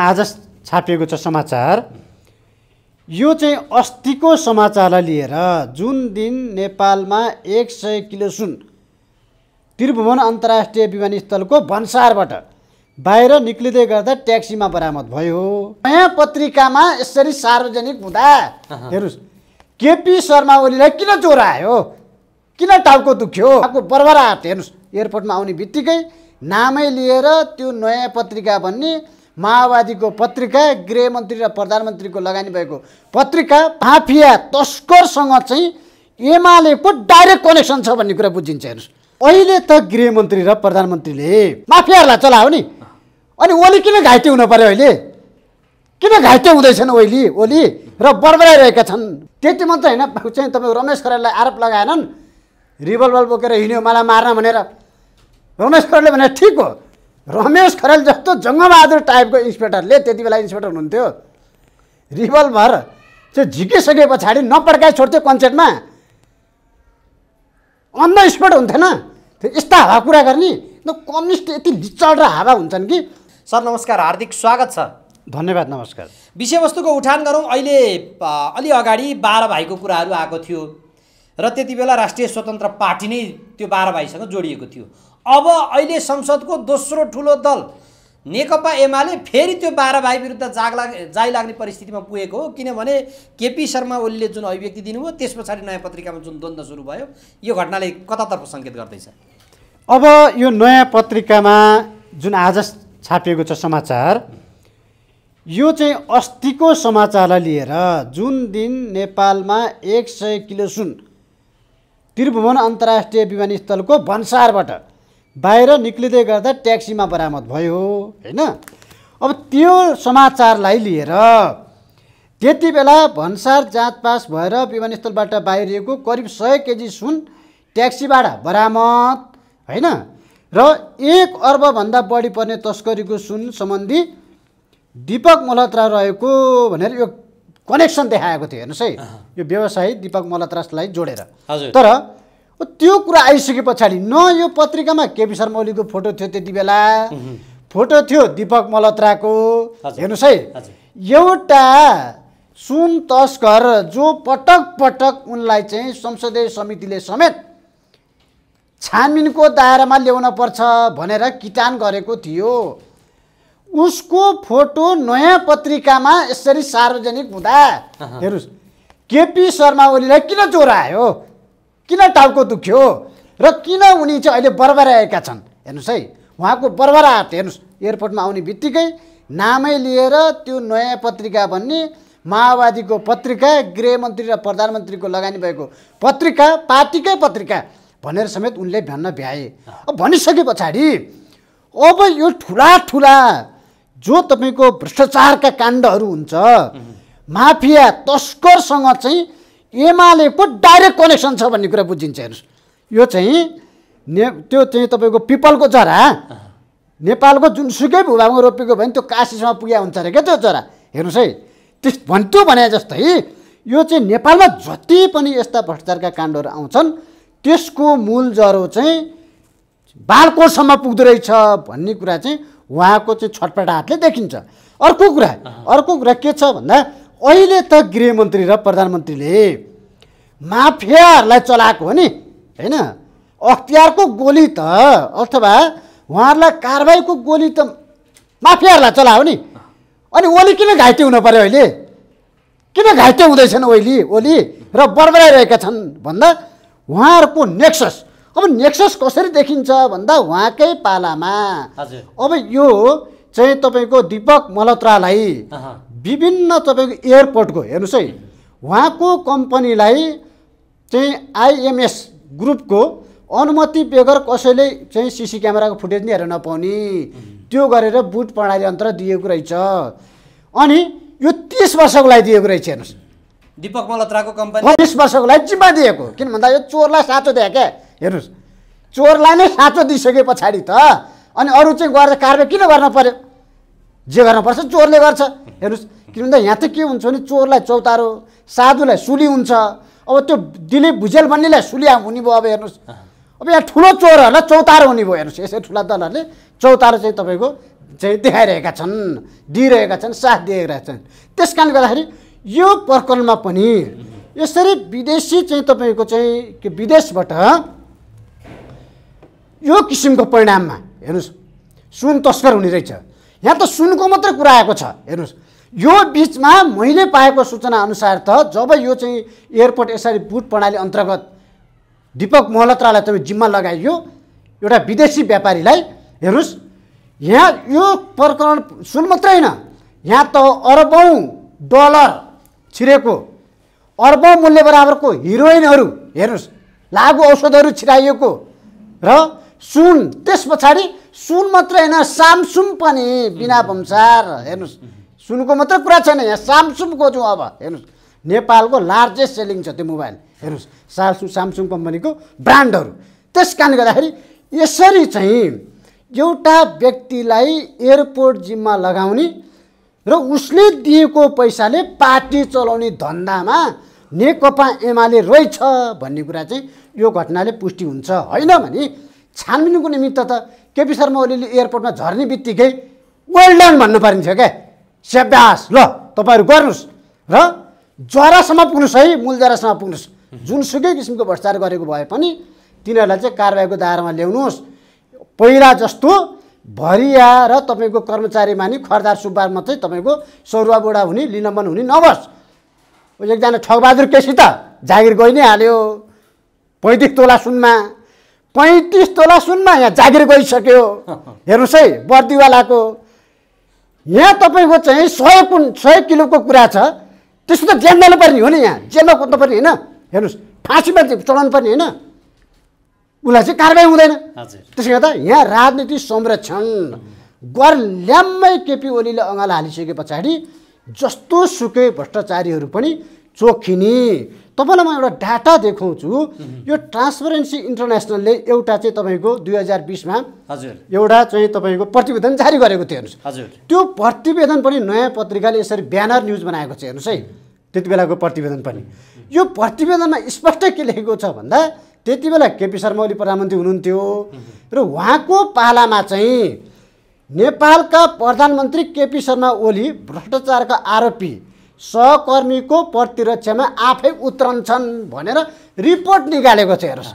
आज छापिएको छ समाचार यो चाहिँ अस्तिको समाचारलाई लिएर जुन दिन नेपालमा एक सय किलो सुन त्रिभुवन अन्तर्राष्ट्रिय विमानस्थलको भन्सारबाट बाहिर निक्लिँदै गर्दा ट्याक्सीमा बरामद भयो नयाँ पत्रिकामा यसरी सार्वजनिक हुँदा हेर्नुहोस् केपी शर्मा ओलीलाई किन ज्वरो आयो किन टाउको दुख्यो आएको बर्बरा हेर्नुहोस् एयरपोर्टमा आउने बित्तिकै नामै लिएर त्यो नयाँ पत्रिका भन्ने माओवादीको पत्रिका गृहमन्त्री र प्रधानमन्त्रीको लगानी भएको पत्रिका माफिया तस्करसँग चाहिँ एमालेको डाइरेक्ट कनेक्सन छ भन्ने कुरा बुझिन्छ हेर्नुहोस् अहिले त गृहमन्त्री र प्रधानमन्त्रीले माफियाहरूलाई चलायो नि अनि ओली किन घाइते हुनु पऱ्यो अहिले किन घाइते हुँदैछन् ओली ओली र बर्बराइरहेका छन् त्यति मात्रै होइन चाहिँ तपाईँको रमेश खरेललाई आरोप लगाएनन् रिभल्भर बोकेर हिँड्यो मलाई मार्न भनेर रमेश खरेलले भने ठिक हो रमेश खरेल जस्तो जङ्गबहादुर टाइपको इन्सपेक्टरले त्यति बेला इन्सपेक्टर हुनुहुन्थ्यो रिभल्भर त्यो झिकिसके पछाडि नपड्काइ छोड्थ्यो कन्सेप्टमा अन्ध स्पोट हुन्थेन त्यो यस्ता हावा कुरा गर्ने न कम्युनिस्ट यति निचल र हावा हुन्छन् कि सर नमस्कार हार्दिक स्वागत छ धन्यवाद नमस्कार विषयवस्तुको उठान गरौँ अहिले अलि अगाडि बाह्र भाइको कुराहरू आएको थियो र त्यति बेला राष्ट्रिय स्वतन्त्र पार्टी नै त्यो बाह्र भाइसँग जोडिएको थियो अब अहिले संसदको दोस्रो ठुलो दल नेकपा एमाले फेरि त्यो बाह्र भाइ विरुद्ध जाग लाग जाइ लाग्ने परिस्थितिमा पुगेको हो किनभने केपी शर्मा ओलीले जुन अभिव्यक्ति दिनुभयो त्यस पछाडि नयाँ पत्रिकामा जुन द्वन्द्व सुरु भयो यो घटनाले कतातर्फ सङ्केत गर्दैछ अब यो नयाँ पत्रिकामा जुन आज छापिएको छ समाचार यो चाहिँ अस्तिको समाचारलाई लिएर जुन दिन नेपालमा एक सय किलो सुन त्रिभुवन अन्तर्राष्ट्रिय विमानस्थलको भन्सारबाट बाहिर निक्लिँदै गर्दा ट्याक्सीमा बरामद भयो होइन अब त्यो समाचारलाई लिएर त्यति बेला भन्सार जाँच पास भएर विमानस्थलबाट बाहिरिएको करिब सय केजी सुन ट्याक्सीबाट बरामद होइन र एक अर्बभन्दा बढी पर्ने तस्करीको सुन सम्बन्धी दिपक मल्हत्रा रहेको भनेर यो कनेक्सन देखाएको थियो हेर्नुहोस् है यो व्यवसायी दिपक मल्हत्रासलाई जोडेर तर त्यो कुरा आइसके पछाडि न यो पत्रिकामा केपी शर्मा ओलीको फोटो थियो त्यति बेला फोटो थियो दिपक मल्होत्राको हेर्नुहोस् है एउटा सुन तस्कर जो पटक पटक उनलाई चाहिँ संसदीय समितिले समेत छानबिनको दायरामा ल्याउन पर्छ भनेर किटान गरेको थियो उसको फोटो नयाँ पत्रिकामा यसरी सार्वजनिक हुँदा हेर्नुहोस् केपी शर्मा ओलीलाई किन आयो किन टाउको दुख्यो र किन उनी चाहिँ अहिले आएका छन् हेर्नुहोस् है उहाँको हात हेर्नुहोस् एयरपोर्टमा आउने बित्तिकै नामै लिएर त्यो नयाँ पत्रिका भन्ने माओवादीको पत्रिका गृहमन्त्री र प्रधानमन्त्रीको लगानी भएको पत्रिका पार्टीकै पत्रिका भनेर समेत उनले भन्न भ्याए अब भनिसके पछाडि अब यो ठुला ठुला जो तपाईँको भ्रष्टाचारका काण्डहरू हुन्छ माफिया तस्करसँग चाहिँ एमाले पो डाइरेक्ट कनेक्सन छ भन्ने कुरा बुझिन्छ हेर्नुहोस् यो चाहिँ ने त्यो चाहिँ तपाईँको पिपलको चरा नेपालको जुन जुनसुकै भूभागमा रोपेको भने त्यो काशीसम्म पुग्या हुन्छ अरे क्या त्यो चरा हेर्नुहोस् है त्यस भन्थ्यो भने जस्तै यो चाहिँ नेपालमा जति पनि यस्ता भ्रष्टाचारका काण्डहरू आउँछन् त्यसको मूल जरो चाहिँ बालकोटसम्म पुग्दो रहेछ भन्ने कुरा चाहिँ उहाँको चाहिँ हातले देखिन्छ अर्को कुरा अर्को कुरा के छ भन्दा अहिले त गृहमन्त्री र प्रधानमन्त्रीले माफियाहरूलाई चलाएको हो नि होइन अख्तियारको गोली त अथवा उहाँहरूलाई कारवाहीको गोली त माफियाहरूलाई चलायो नि अनि ओली किन घाइते हुनु पऱ्यो अहिले किन घाइते हुँदैछन् ओली ओली र बर्बराइरहेका छन् भन्दा उहाँहरूको नेक्सस अब नेक्सस कसरी देखिन्छ भन्दा उहाँकै पालामा अब यो चाहिँ तपाईँको दिपक मल्होत्रालाई विभिन्न तपाईँको एयरपोर्टको हेर्नुहोस् है उहाँको कम्पनीलाई चाहिँ आइएमएस ग्रुपको अनुमति बेगर कसैले चाहिँ सिसी क्यामेराको फुटेज नि हेर्न नपाउने त्यो गरेर बुट प्रणाली अन्तर दिएको रहेछ अनि यो तिस वर्षको लागि दिएको रहेछ हेर्नुहोस् दिपक मल्होत्राको कम्पनी तिस वर्षको लागि जिम्मा दिएको किन भन्दा यो चोरलाई साँचो दियो क्या हेर्नुहोस् चोरलाई नै साँचो दिइसके पछाडि त अनि अरू चाहिँ गरेर कारवाही किन गर्न पऱ्यो जे गर्न पर्छ चोरले गर्छ हेर्नुहोस् किनभने यहाँ त के हुन्छ भने चोरलाई चौतारो साधुलाई सुली हुन्छ अब त्यो दिलीप भुजेल भन्नेलाई सुली हुने भयो अब हेर्नुहोस् अब यहाँ ठुलो चोरहरूलाई चौतारो हुने भयो हेर्नुहोस् यसरी ठुला दलहरूले चौतारो चाहिँ तपाईँको चाहिँ देखाइरहेका छन् दिइरहेका छन् साथ दिइरहेका छन् त्यस कारणले गर्दाखेरि यो प्रकरणमा पनि यसरी विदेशी चाहिँ तपाईँको चाहिँ के विदेशबाट यो किसिमको परिणाममा हेर्नुहोस् सुन तस्कर हुने रहेछ यहाँ त सुनको मात्रै कुरा आएको छ हेर्नुहोस् यो बिचमा मैले पाएको सूचना अनुसार त जब यो चाहिँ एयरपोर्ट यसरी बुट प्रणाली अन्तर्गत दिपक मल्हत्रालाई तपाईँ जिम्मा लगाइयो एउटा विदेशी व्यापारीलाई हेर्नुहोस् यहाँ यो प्रकरण सुन मात्रै होइन यहाँ त अर्बौँ डलर छिरेको अर्बौँ मूल्य बराबरको हिरोइनहरू हेर्नुहोस् लागु औषधहरू छिराइएको र सुन त्यस पछाडि सुन मात्र होइन सामसुम पनि बिना भन्सार हेर्नुहोस् सुनको मात्र कुरा छैन यहाँ सामसुमको जो अब हेर्नुहोस् नेपालको लार्जेस्ट सेलिङ छ त्यो मोबाइल हेर्नुहोस् सासु सामसुङ कम्पनीको ब्रान्डहरू त्यस कारणले गर्दाखेरि यसरी चाहिँ एउटा व्यक्तिलाई एयरपोर्ट जिम्मा लगाउने र उसले दिएको पैसाले पार्टी चलाउने धन्दामा नेकपा एमाले रहेछ भन्ने कुरा चाहिँ यो घटनाले पुष्टि हुन्छ होइन भने छानबिनको निमित्त त केपी शर्मा ओलीले एयरपोर्टमा झर्ने बित्तिकै वेल्डन भन्नु परिन्थ्यो क्या स्याब्यास ल तपाईँहरू गर्नुहोस् र जरासम्म पुग्नुहोस् है मूल जरासम्म पुग्नुहोस् जुनसुकै किसिमको भ्रष्टाचार गरेको भए पनि तिनीहरूलाई चाहिँ कारवाहीको दायरामा ल्याउनुहोस् पहिला जस्तो भरिया र तपाईँको कर्मचारीमा नि खरदार सुब्बा मात्रै तपाईँको सरुवा बुढा हुने लिनमन हुने नबस् एकजना ठगबहादुर केसी त जागिर गइ नै हाल्यो पैँतिस तोला सुनमा पैँतिस तोला सुनमा यहाँ जागिर गइसक्यो हेर्नुहोस् है बर्दीवालाको यहाँ तपाईँको चाहिँ सय कुन सय किलोको कुरा छ त्यस्तो त जेल्मा पर्ने हो नि यहाँ जेलमा कुद्नु पर्ने होइन हेर्नुहोस् फाँसीमा चढाउनु पर्ने होइन उसलाई चाहिँ कारवाही हुँदैन त्यसले गर्दा यहाँ राजनीति संरक्षण गर ल्याम्मै केपी ओलीले अँगाल हालिसके पछाडि जस्तो सुकै भ्रष्टाचारीहरू पनि चोखिने तपाईँलाई म एउटा डाटा देखाउँछु यो ट्रान्सपरेन्सी इन्टरनेसनलले एउटा चाहिँ तपाईँको दुई हजार बिसमा हजुर एउटा चाहिँ तपाईँको प्रतिवेदन जारी गरेको थियो हेर्नुहोस् हजुर त्यो प्रतिवेदन पनि नयाँ पत्रिकाले यसरी ब्यानर न्युज बनाएको छ हेर्नुहोस् है त्यति बेलाको प्रतिवेदन पनि यो प्रतिवेदनमा स्पष्ट के लेखेको छ भन्दा त्यति बेला केपी शर्मा ओली प्रधानमन्त्री हुनुहुन्थ्यो र उहाँको पालामा चाहिँ नेपालका प्रधानमन्त्री केपी शर्मा ओली भ्रष्टाचारका आरोपी सहकर्मीको प्रतिरक्षामा आफै उत्रन्छन् भनेर रिपोर्ट निकालेको छ हेर्नुहोस्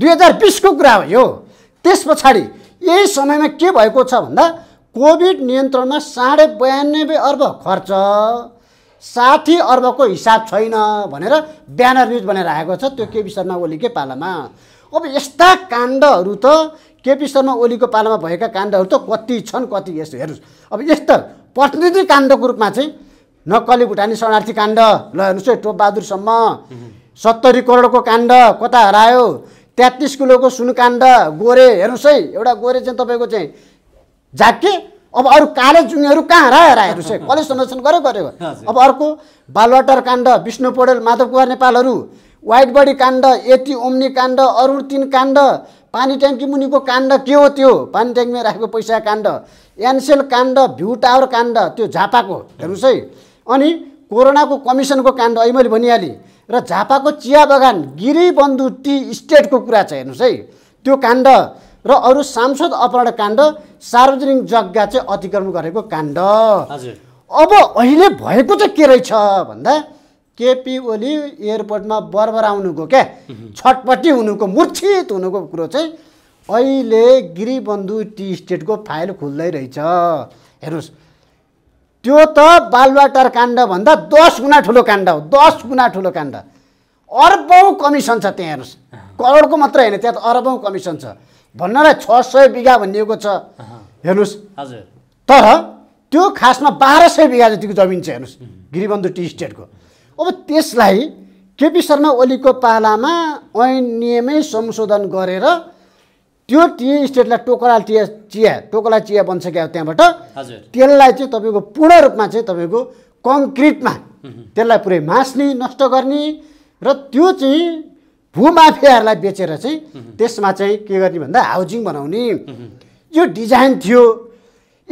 दुई हजार बिसको कुरा हो यो त्यस पछाडि यही समयमा के भएको छ भन्दा कोभिड नियन्त्रणमा साढे बयानब्बे अर्ब खर्च साठी अर्बको हिसाब छैन भनेर ब्यानर न्युज बनाएर आएको छ त्यो केपी शर्मा ओलीकै पालामा अब यस्ता काण्डहरू त केपी शर्मा ओलीको पालामा भएका काण्डहरू त कति छन् कति यस्तो हेर्नुहोस् अब यस्तो प्रतिनिधि काण्डको रूपमा चाहिँ नक्कली भुटानी शरणार्थी काण्ड ल हेर्नुहोस् है टोपबहादुरसम्म सत्तरी करोडको काण्ड कता हरायो तेत्तिस किलोको सुन काण्ड गोरे हेर्नुहोस् है एउटा गोरे चाहिँ तपाईँको चाहिँ झाके अब अरू काले जुनीहरू कहाँ हरायो हरायो हेर्नुहोस् है कसले संरक्षण गर्यो गर्यो अब अर्को बालवाटर काण्ड विष्णु पौडेल माधव कुमार नेपालहरू वाइट बडी काण्ड यति ओम्नी काण्ड अरुण तिन काण्ड पानी ट्याङ्की मुनिको काण्ड के हो त्यो पानी ट्याङ्कीमा राखेको पैसा काण्ड एनसेल काण्ड भ्यू टावर काण्ड त्यो झापाको हेर्नुहोस् है अनि कोरोनाको कमिसनको काण्ड अहिले मैले भनिहालेँ र झापाको चिया बगान गिरिबन्धु टी स्टेटको कुरा छ हेर्नुहोस् है त्यो काण्ड र अरू सांसद अपहरण काण्ड सार्वजनिक जग्गा चाहिँ अतिक्रमण गरेको काण्ड अब अहिले भएको चाहिँ के रहेछ भन्दा केपी ओली एयरपोर्टमा आउनुको क्या छटपट्टि हुनुको मूर्छित हुनुको कुरो चाहिँ अहिले गिरिबन्धु टी स्टेटको फाइल खुल्दै रहेछ हेर्नुहोस् त्यो त बालुवाटार काण्डभन्दा दस गुणा ठुलो काण्ड हो दस गुणा ठुलो काण्ड अर्बौँ कमिसन छ त्यहाँ हेर्नुहोस् करोडको मात्र होइन त्यहाँ त अर्बौँ कमिसन छ भन्नलाई छ सय बिघा भनिएको छ हेर्नुहोस् हजुर तर त्यो खासमा बाह्र सय बिघा जतिको जमिन छ हेर्नुहोस् गिरिबन्धु टी स्टेटको अब त्यसलाई केपी शर्मा ओलीको पालामा ऐन नियमै संशोधन गरेर त्यो टी स्टेटलाई टोकरा टिया चिया टोकरा चिया बन्छ बनिसक्यो त्यहाँबाट त्यसलाई चाहिँ तपाईँको पूर्ण रूपमा चाहिँ तपाईँको कङ्क्रिटमा त्यसलाई पुरै मास्ने नष्ट गर्ने र त्यो चाहिँ भूमाफियाहरूलाई बेचेर चाहिँ त्यसमा चाहिँ के गर्ने भन्दा हाउजिङ बनाउने यो डिजाइन थियो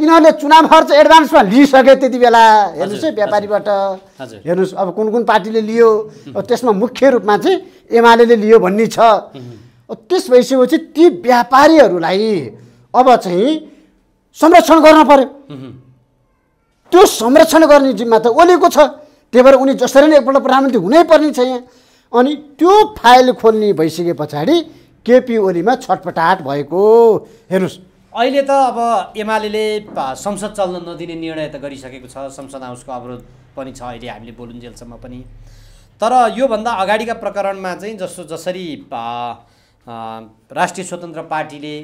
यिनीहरूले चुनाव खर्च एडभान्समा लिइसके त्यति बेला हेर्नुहोस् है व्यापारीबाट हेर्नुहोस् अब कुन कुन पार्टीले लियो त्यसमा मुख्य रूपमा चाहिँ एमाले लियो भन्ने छ त्यस भइसकेपछि ती व्यापारीहरूलाई अब चाहिँ संरक्षण गर्न पर्यो त्यो संरक्षण गर्ने जिम्मा त ओलेको छ त्यही भएर उनी जसरी नै एकपल्ट प्रधानमन्त्री हुनै पर्ने छ यहाँ अनि त्यो फाइल खोल्ने भइसके पछाडि केपी ओलीमा छटपटाहट भएको हेर्नुहोस् अहिले त अब एमाले संसद चल्न नदिने निर्णय त गरिसकेको छ संसद हाउसको अवरोध पनि छ अहिले हामीले बोलुन्जेलसम्म पनि तर योभन्दा अगाडिका प्रकरणमा चाहिँ जस्तो जसरी राष्ट्रिय स्वतन्त्र पार्टीले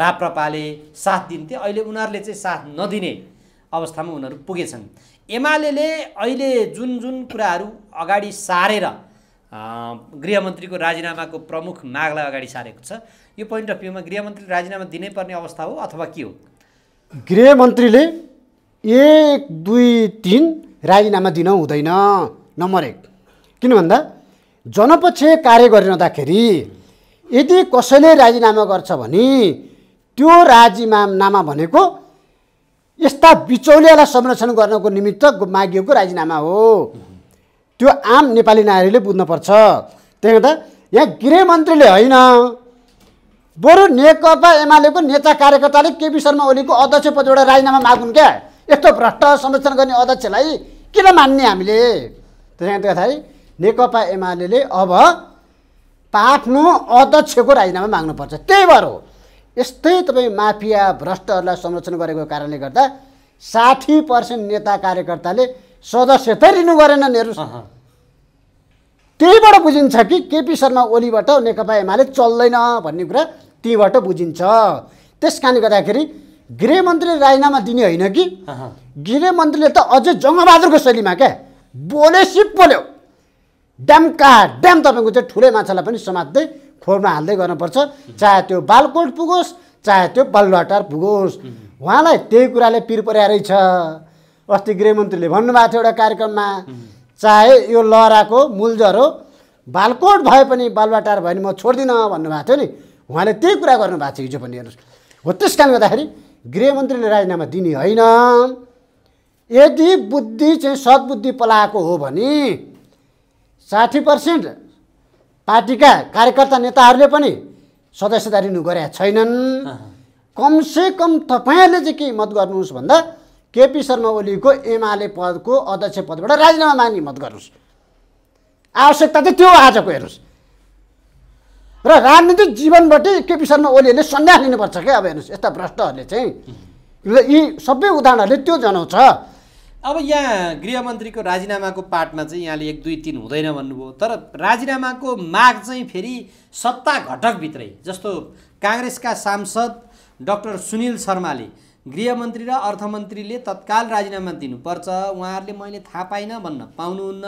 राप्रपाले साथ दिन्थे अहिले उनीहरूले चाहिँ साथ नदिने अवस्थामा उनीहरू पुगेछन् एमाले अहिले जुन जुन कुराहरू अगाडि सारेर गृहमन्त्रीको राजीनामाको प्रमुख मागलाई अगाडि सारेको छ यो पोइन्ट अफ भ्यूमा गृहमन्त्री राजीनामा दिनैपर्ने अवस्था हो अथवा के हो गृहमन्त्रीले एक दुई तिन राजीनामा दिन हुँदैन नम्बर एक किन भन्दा जनपक्ष कार्य गरिरहँदाखेरि यदि कसैले राजीनामा गर्छ भने त्यो राजीनामा भनेको यस्ता बिचौलियालाई संरक्षण गर्नको निमित्त मागिएको राजीनामा हो त्यो आम नेपाली नारीले बुझ्नुपर्छ त्यही त यहाँ गृहमन्त्रीले होइन बरु नेकपा एमालेको नेता कार्यकर्ताले केपी शर्मा ओलीको अध्यक्ष पदबाट राजीनामा मागुन् क्या यस्तो भ्रष्ट संरक्षण गर्ने अध्यक्षलाई किन मान्ने हामीले त्यस कारण नेकपा एमाले अब आफ्नो अध्यक्षको राजीनामा माग्नुपर्छ त्यही भएर हो यस्तै तपाईँ माफिया भ्रष्टहरूलाई संरक्षण गरेको कारणले गर्दा साठी पर्सेन्ट नेता कार्यकर्ताले सदस्य त लिनु गरेनन् नेहरू त्यहीबाट बुझिन्छ कि केपी शर्मा ओलीबाट नेकपा एमाले चल्दैन भन्ने कुरा त्यहीँबाट बुझिन्छ त्यस कारणले गर्दाखेरि गृहमन्त्रीले राजीनामा दिने होइन कि गृहमन्त्रीले त अझै जङ्गबहादुरको शैलीमा क्या बोले सिप बोल्यो ड्याम्का ड्याम तपाईँको चाहिँ ठुलै माछालाई पनि समात्दै खोरमा हाल्दै गर्नुपर्छ चाहे त्यो बालकोट पुगोस् चाहे त्यो बल्लटार पुगोस् उहाँलाई त्यही कुराले पिर पर्या छ अस्ति गृहमन्त्रीले भन्नुभएको थियो एउटा कार्यक्रममा चाहे यो लहराको मूलजरो बालकोट भए पनि बालुवाटार भयो भने म छोड्दिनँ भन्नुभएको थियो नि उहाँले त्यही कुरा गर्नुभएको थियो हिजो पनि हेर्नुहोस् हो त्यस कारणले गर्दाखेरि गृहमन्त्रीले राजीनामा दिने होइन यदि बुद्धि चाहिँ सद्बुद्धि पलाएको हो भने साठी पर्सेन्ट पार्टीका कार्यकर्ता नेताहरूले पनि सदस्यता लिनु गरेका छैनन् कमसे कम तपाईँहरूले चाहिँ के मत गर्नुहोस् भन्दा केपी शर्मा ओलीको एमाले पदको अध्यक्ष पदबाट राजीनामा माग्ने मत गर्नुहोस् आवश्यकता चाहिँ त्यो आजको हेर्नुहोस् र राजनीतिक जीवनबाटै केपी शर्मा ओलीहरूले सन्यास लिनुपर्छ क्या अब हेर्नुहोस् यस्ता भ्रष्टहरूले चाहिँ यी सबै उदाहरणहरूले त्यो जनाउँछ अब यहाँ गृहमन्त्रीको राजीनामाको पार्टमा चाहिँ यहाँले एक दुई तिन हुँदैन भन्नुभयो तर राजीनामाको माग चाहिँ फेरि सत्ता घटकभित्रै जस्तो काङ्ग्रेसका सांसद डक्टर सुनिल शर्माले गृहमन्त्री र अर्थमन्त्रीले तत्काल राजीनामा दिनुपर्छ उहाँहरूले मैले थाहा पाइनँ भन्न पाउनुहुन्न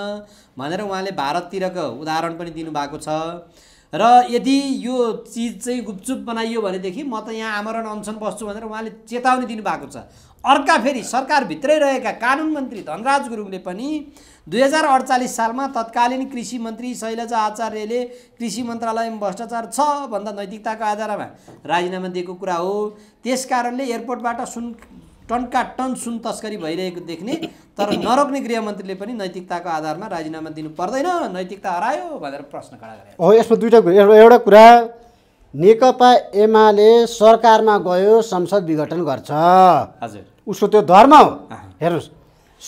भनेर उहाँले भारततिरको उदाहरण पनि दिनुभएको छ र यदि यो चिज चाहिँ गुपचुप बनाइयो भनेदेखि म त यहाँ आमरण अनसन बस्छु भनेर उहाँले चेतावनी दिनुभएको छ अर्का फेरि सरकारभित्रै रहेका कानुन मन्त्री धनराज गुरुङले पनि दुई हजार अडचालिस सालमा तत्कालीन कृषि मन्त्री शैलजा आचार्यले कृषि मन्त्रालयमा भ्रष्टाचार छ भन्दा नैतिकताको आधारमा राजीनामा दिएको कुरा हो त्यस कारणले एयरपोर्टबाट सुन टनका टन सुन तस्करी भइरहेको देख्ने तर नरोक्ने गृहमन्त्रीले पनि नैतिकताको आधारमा राजीनामा दिनु पर्दैन नैतिकता हरायो भनेर प्रश्न खडा गरे हो यसमा दुईवटा कुरा एउटा कुरा नेकपा एमाले सरकारमा गयो संसद विघटन गर्छ हजुर उसको त्यो धर्म हो हेर्नुहोस्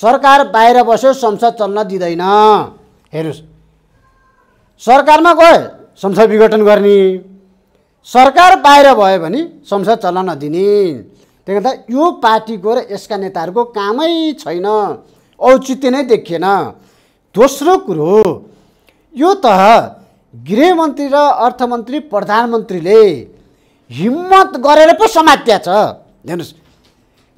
सरकार बाहिर बस्यो संसद चल्न दिँदैन हेर्नुहोस् सरकारमा गए संसद विघटन गर्ने सरकार बाहिर भयो भने संसद चल्न नदिने त्यही गर्दा यो पार्टीको र यसका नेताहरूको कामै छैन औचित्य नै देखिएन दोस्रो कुरो यो त गृहमन्त्री र अर्थमन्त्री प्रधानमन्त्रीले हिम्मत गरेर पो समात्या छ हेर्नुहोस्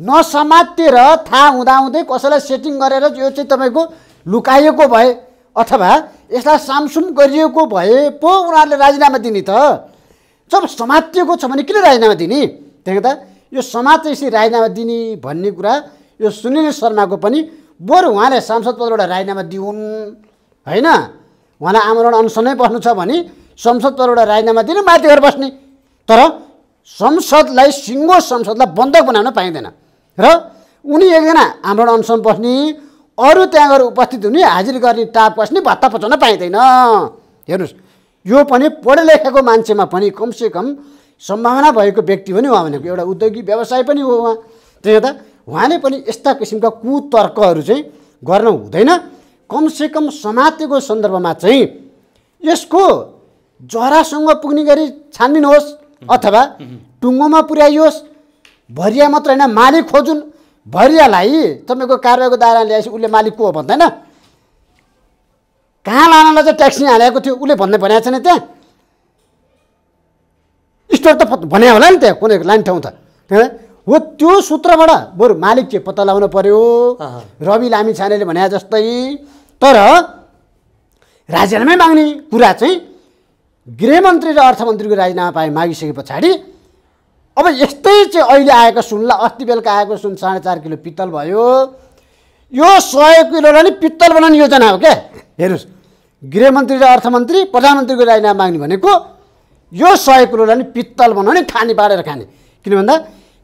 नसमातेर थाहा हुँदाहुँदै कसैलाई सेटिङ गरेर यो चाहिँ तपाईँको लुकाइएको भए अथवा यसलाई सामसुम गरिएको भए पो उनीहरूले राजीनामा दिने त जब समातिएको छ भने किन राजीनामा दिने त्यहाँदेखि त यो समाज यसरी राजीनामा दिने भन्ने कुरा यो सुनिल शर्माको पनि बरु उहाँले सांसद पदबाट राजीनामा दिउन् होइन उहाँलाई आमरण अनसनै बस्नु छ भने संसद पदबाट राजीनामा दिने माथि गएर बस्ने तर संसदलाई सिङ्गो संसदलाई बन्धक बनाउन पाइँदैन र उनी एकजना हाम्रो अनसन बस्ने अरू त्यहाँ गएर उपस्थित हुने हाजिर गर्ने टाप बस्ने भत्ता पचाउन पाइँदैन हेर्नुहोस् यो पनि पढे लेखेको मान्छेमा पनि कमसेकम सम्भावना भएको व्यक्ति हो नि उहाँ भनेको एउटा उद्योगी व्यवसाय पनि हो उहाँ त्यही त उहाँले पनि यस्ता किसिमका कुतर्कहरू चाहिँ गर्न हुँदैन कमसेकम समातेको सन्दर्भमा चाहिँ यसको जरासँग पुग्ने गरी छानबिन होस् अथवा टुङ्गोमा पुर्याइयोस् भरिया मात्र होइन मालिक खोजुन् भरियालाई तपाईँको कार्यको दायरा ल्याएपछि उसले मालिक को हो भन्दैन कहाँ लानलाई चाहिँ ट्याक्सी हालेको थियो उसले भन्ने भनेको छैन त्यहाँ स्टोर त भने होला नि त्यहाँ कुनै लाइन ठाउँ त हो त्यो सूत्रबाट बरु मालिक चाहिँ पत्ता लगाउनु पऱ्यो रवि लामी छानेले भने जस्तै तर राजीनामै माग्ने कुरा चाहिँ गृहमन्त्री र अर्थमन्त्रीको राजीनामा पाए मागिसके पछाडि अब यस्तै चाहिँ अहिले आएको सुनलाई अस्ति बेलुका आएको सुन साढे चार किलो पित्तल भयो यो सय किलोलाई नि पित्तल बनाउने योजना हो क्या हेर्नुहोस् गृहमन्त्री र अर्थमन्त्री प्रधानमन्त्रीको राजीनामा माग्ने भनेको यो सय किलोलाई नि पित्तल बनाउने खाने बाँडेर खाने किन भन्दा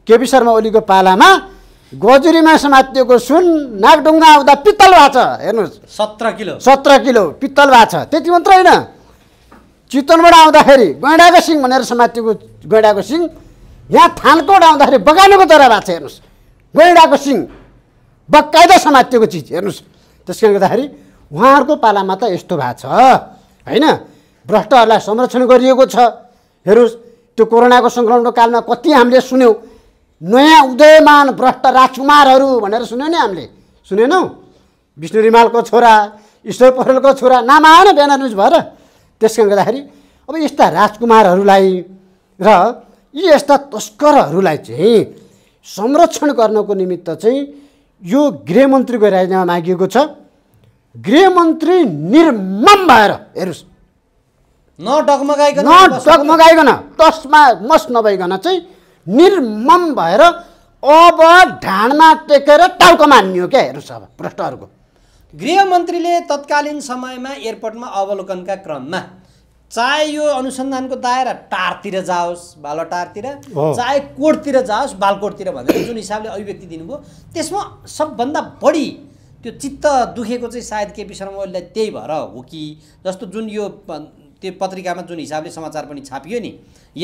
केपी शर्मा ओलीको पालामा गजुरीमा समातिएको सुन नागढुङ्गा आउँदा पित्तल भएको छ हेर्नुहोस् सत्र किलो सत्र किलो पित्तल भएको छ त्यति मात्र होइन चितवनबाट आउँदाखेरि गैँडाको सिङ भनेर समातिएको गैँडाको सिङ यहाँ थानकोट आउँदाखेरि बगानको तरा भएको छ हेर्नुहोस् गोइडाको सिंह बकायदा समातिएको चिज हेर्नुहोस् त्यस कारणले गर्दाखेरि उहाँहरूको पालामा त यस्तो भएको छ होइन भ्रष्टहरूलाई संरक्षण गरिएको छ हेर्नुहोस् त्यो कोरोनाको सङ्क्रमणको कालमा कति हामीले सुन्यौँ नयाँ उदयमान भ्रष्ट राजकुमारहरू भनेर सुन्यौँ नि हामीले सुनेनौँ विष्णु रिमालको छोरा ईश्वर पौडेलको छोरा नाम आएन बिहान भएर त्यस कारणले गर्दाखेरि अब यस्ता राजकुमारहरूलाई र यी यस्ता तस्करहरूलाई चाहिँ संरक्षण गर्नको निमित्त चाहिँ यो गृहमन्त्रीको राजीनामा मागिएको छ गृहमन्त्री निर्मम भएर हेर्नुहोस् न डगमगाइकन तस्मा मस नभइकन चाहिँ निर्मम भएर अब ढाडमा टेकेर मान्ने हो क्या हेर्नुहोस् अब भ्रष्टहरूको गृहमन्त्रीले तत्कालीन समयमा एयरपोर्टमा अवलोकनका क्रममा चाहे यो अनुसन्धानको दायरा टारतिर जाओस् बालटारतिर चाहे कोटतिर जाओस् बालकोटतिर भनेर जुन हिसाबले अभिव्यक्ति दिनुभयो त्यसमा सबभन्दा बढी त्यो चित्त दुखेको चाहिँ सायद केपी शर्मा ओलीलाई त्यही भएर हो कि जस्तो जुन यो त्यो पत्रिकामा जुन हिसाबले समाचार पनि छापियो नि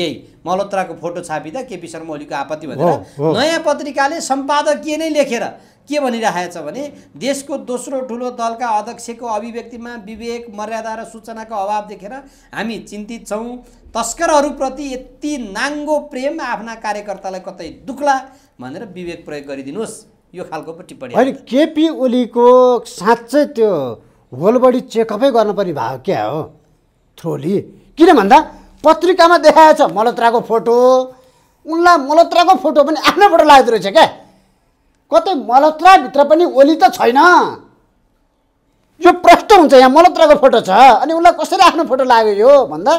यही मल्होत्राको फोटो छापिँदा केपी शर्मा ओलीको आपत्ति भनेर नयाँ पत्रिकाले सम्पादकीय नै लेखेर के भनिरहेछ भने देशको दोस्रो ठुलो दलका अध्यक्षको अभिव्यक्तिमा विवेक मर्यादा र सूचनाको अभाव देखेर हामी चिन्तित छौँ तस्करहरूप्रति यति नाङ्गो प्रेम आफ्ना कार्यकर्तालाई कतै दुख्ला भनेर विवेक प्रयोग गरिदिनुहोस् यो खालको पो टिप्पणी अहिले केपी ओलीको साँच्चै त्यो होलबडी चेकअपै गर्नुपर्ने भएको क्या हो थ्रोली किन भन्दा पत्रिकामा देखाएको छ मलत्राको फोटो उनलाई मलत्राको फोटो पनि आफ्नैबाट लाग्दो रहेछ क्या कतै मलत्राभित्र पनि ओली त छैन यो प्रष्ट हुन्छ यहाँ मलत्राको फोटो छ अनि उसलाई कसरी आफ्नो फोटो लाग्यो यो भन्दा